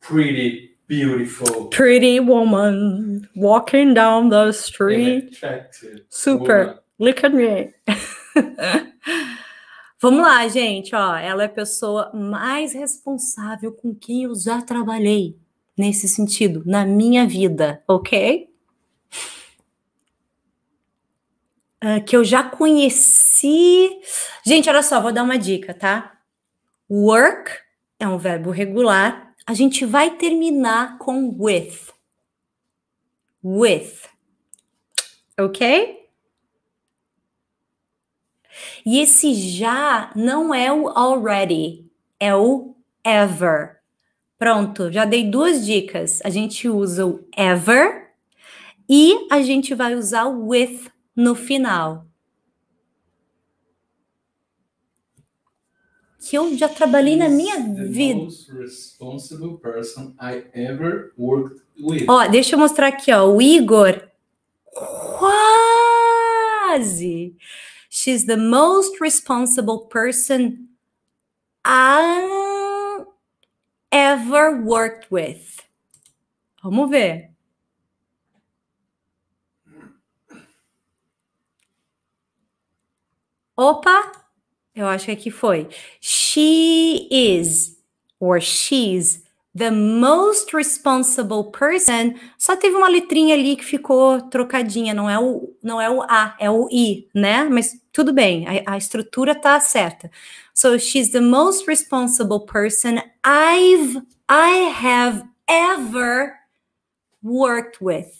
pretty beautiful. Pretty woman walking down the street. Super. Woman. Look at me. Vamos lá, gente. Ó, ela é a pessoa mais responsável com quem eu já trabalhei nesse sentido, na minha vida, ok? Uh, que eu já conheci. Gente, olha só, vou dar uma dica, tá? Work é um verbo regular, a gente vai terminar com with. With. Ok? E esse já não é o already, é o ever. Pronto, já dei duas dicas. A gente usa o ever e a gente vai usar o with no final. que eu já trabalhei na minha vida. Most responsible person I ever worked with. Ó, deixa eu mostrar aqui, ó. O Igor quase. She's the most responsible person I ever worked with. Vamos ver. Opa! Eu acho que aqui foi. She is or she's the most responsible person. Só teve uma letrinha ali que ficou trocadinha, não é o não é o a, é o i, né? Mas tudo bem, a, a estrutura tá certa. So she's the most responsible person I've I have ever worked with.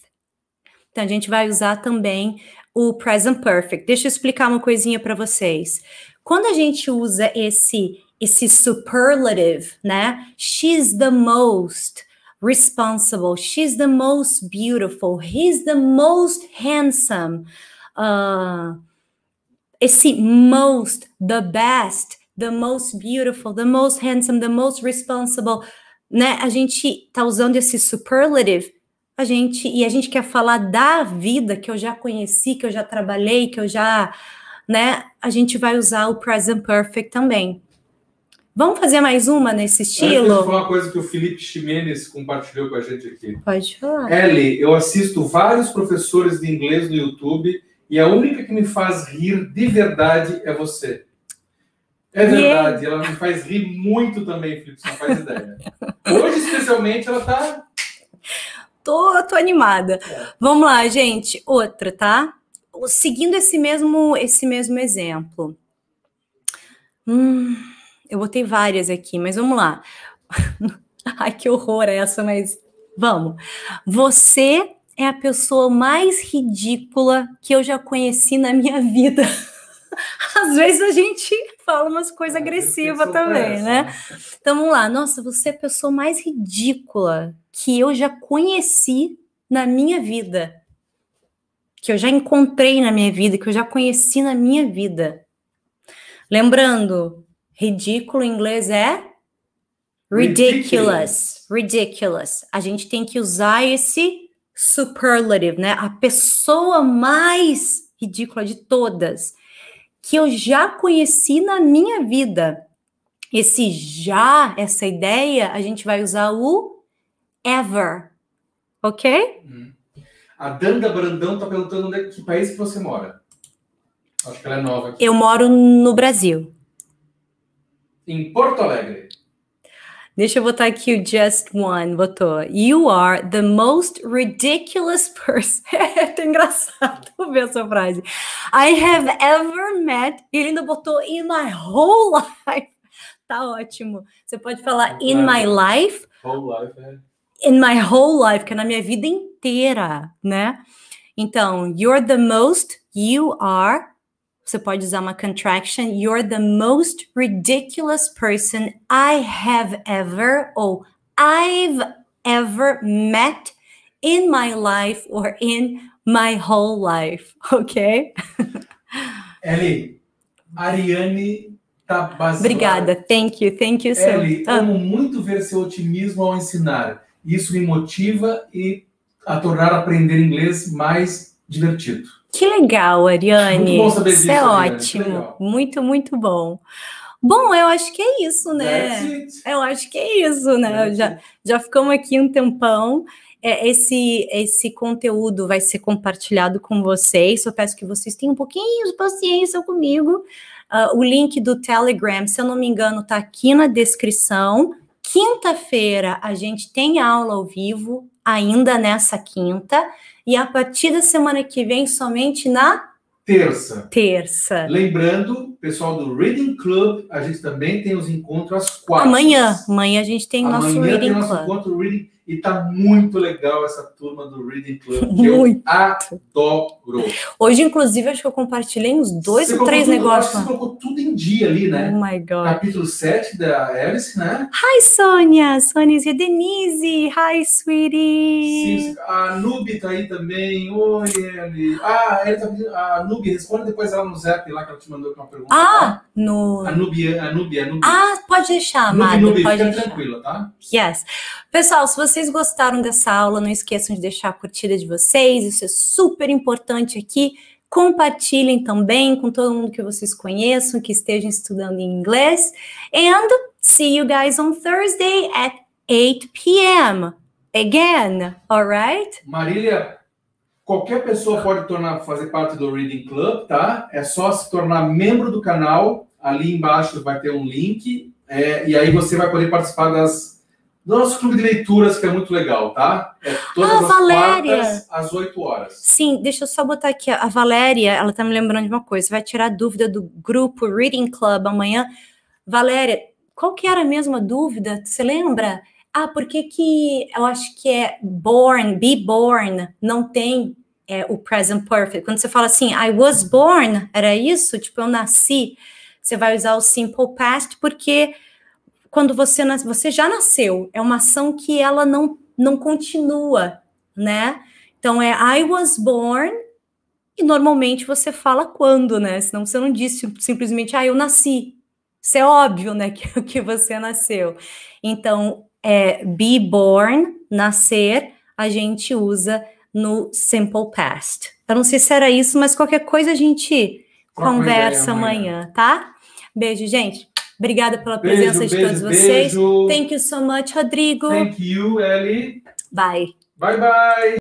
Então a gente vai usar também o present perfect. Deixa eu explicar uma coisinha para vocês. Quando a gente usa esse esse superlative, né? She's the most responsible. She's the most beautiful. He's the most handsome. Uh, esse most, the best, the most beautiful, the most handsome, the most responsible, né? A gente tá usando esse superlative, a gente e a gente quer falar da vida que eu já conheci, que eu já trabalhei, que eu já né, a gente vai usar o present perfect também. Vamos fazer mais uma nesse estilo? Antes falar uma coisa que o Felipe Ximenes compartilhou com a gente aqui. Pode falar. Ellie, eu assisto vários professores de inglês no YouTube e a única que me faz rir de verdade é você. É verdade, yeah. É? ela me faz rir muito também, Felipe, você não faz ideia. Hoje, especialmente, ela tá. Tô, tô animada. É. Vamos lá, gente. Outra, tá? seguindo esse mesmo, esse mesmo exemplo. Hum, eu botei várias aqui, mas vamos lá. Ai, que horror essa, mas vamos. Você é a pessoa mais ridícula que eu já conheci na minha vida. Às vezes a gente fala umas coisas ah, agressivas também, né? Então vamos lá. Nossa, você é a pessoa mais ridícula que eu já conheci na minha vida que eu já encontrei na minha vida, que eu já conheci na minha vida. Lembrando, ridículo em inglês é ridiculous. Ridiculous. A gente tem que usar esse superlative, né? A pessoa mais ridícula de todas que eu já conheci na minha vida. Esse já, essa ideia, a gente vai usar o ever, ok? Uhum. A Danda Brandão está perguntando onde é, que país que você mora. Acho que ela é nova aqui. Eu moro no Brasil. Em Porto Alegre. Deixa eu botar aqui o Just One, botou. You are the most ridiculous person. é engraçado ver essa frase. I have ever met. Ele ainda botou in my whole life. Tá ótimo. Você pode falar in my life. Whole life, é. In my whole life, que é na minha vida inteira inteira, né? Então, you're the most, you are, você pode usar uma contraction, you're the most ridiculous person I have ever, ou I've ever met in my life or in my whole life, ok? Eli, Ariane Tabasuara. Tá Obrigada, thank you, thank you, so. Eli, ah. amo muito ver seu otimismo ao ensinar. Isso me motiva e a tornar aprender inglês mais divertido. Que legal, Ariane. Muito bom saber isso é disso, é ótimo. Muito, muito bom. Bom, eu acho que é isso, né? Eu acho que é isso, né? Já, já ficamos aqui um tempão. É, esse, esse conteúdo vai ser compartilhado com vocês. Só peço que vocês tenham um pouquinho de paciência comigo. Uh, o link do Telegram, se eu não me engano, está aqui na descrição. Quinta-feira a gente tem aula ao vivo, ainda nessa quinta, e a partir da semana que vem somente na terça. Terça. Lembrando, pessoal do Reading Club, a gente também tem os encontros às quatro. Amanhã, amanhã a gente tem o nosso Reading tem Club. Nosso encontro Reading e tá muito legal essa turma do Reading Club, que muito. eu adoro. Hoje, inclusive, acho que eu compartilhei uns dois você ou três tudo, negócios. Você colocou tudo em dia ali, né? Oh my God. Capítulo 7 da Alice, né? Hi, Sônia! Sônia e Denise! Hi, sweetie! Sim, a Nubi tá aí também. Oi, Eli. Ah, ele tá A Nubi, responde depois ela no Zap lá que ela te mandou uma pergunta. Ah, tá? no. A Nubi, a Nubi, a Nubi. Ah, pode deixar, Nubi, Nubi, pode fica deixar. tranquila, tá? Yes. Pessoal, se você vocês gostaram dessa aula, não esqueçam de deixar a curtida de vocês, isso é super importante aqui. Compartilhem também com todo mundo que vocês conheçam, que estejam estudando em inglês. And see you guys on Thursday at 8 p.m. Again, alright? Marília, qualquer pessoa pode tornar, fazer parte do Reading Club, tá? É só se tornar membro do canal. Ali embaixo vai ter um link. É, e aí você vai poder participar das no nosso clube de leituras, que é muito legal, tá? É todas ah, as Valéria. quartas, às 8 horas. Sim, deixa eu só botar aqui. A Valéria, ela tá me lembrando de uma coisa. Vai tirar dúvida do grupo Reading Club amanhã. Valéria, qual que era a mesma dúvida? Você lembra? Ah, por que que eu acho que é born, be born, não tem é, o present perfect. Quando você fala assim, I was born, era isso? Tipo, eu nasci. Você vai usar o simple past porque quando você, você já nasceu, é uma ação que ela não, não continua, né? Então é I was born, e normalmente você fala quando, né? Senão você não diz simplesmente ah, eu nasci. Isso é óbvio, né? Que, que você nasceu. Então é be born, nascer, a gente usa no simple past. Eu não sei se era isso, mas qualquer coisa a gente Qual conversa amanhã, amanhã, tá? Beijo, gente. Obrigada pela beijo, presença beijo, de todos beijo. vocês. Thank you so much, Rodrigo. Thank you, Ellie. Bye. Bye, bye.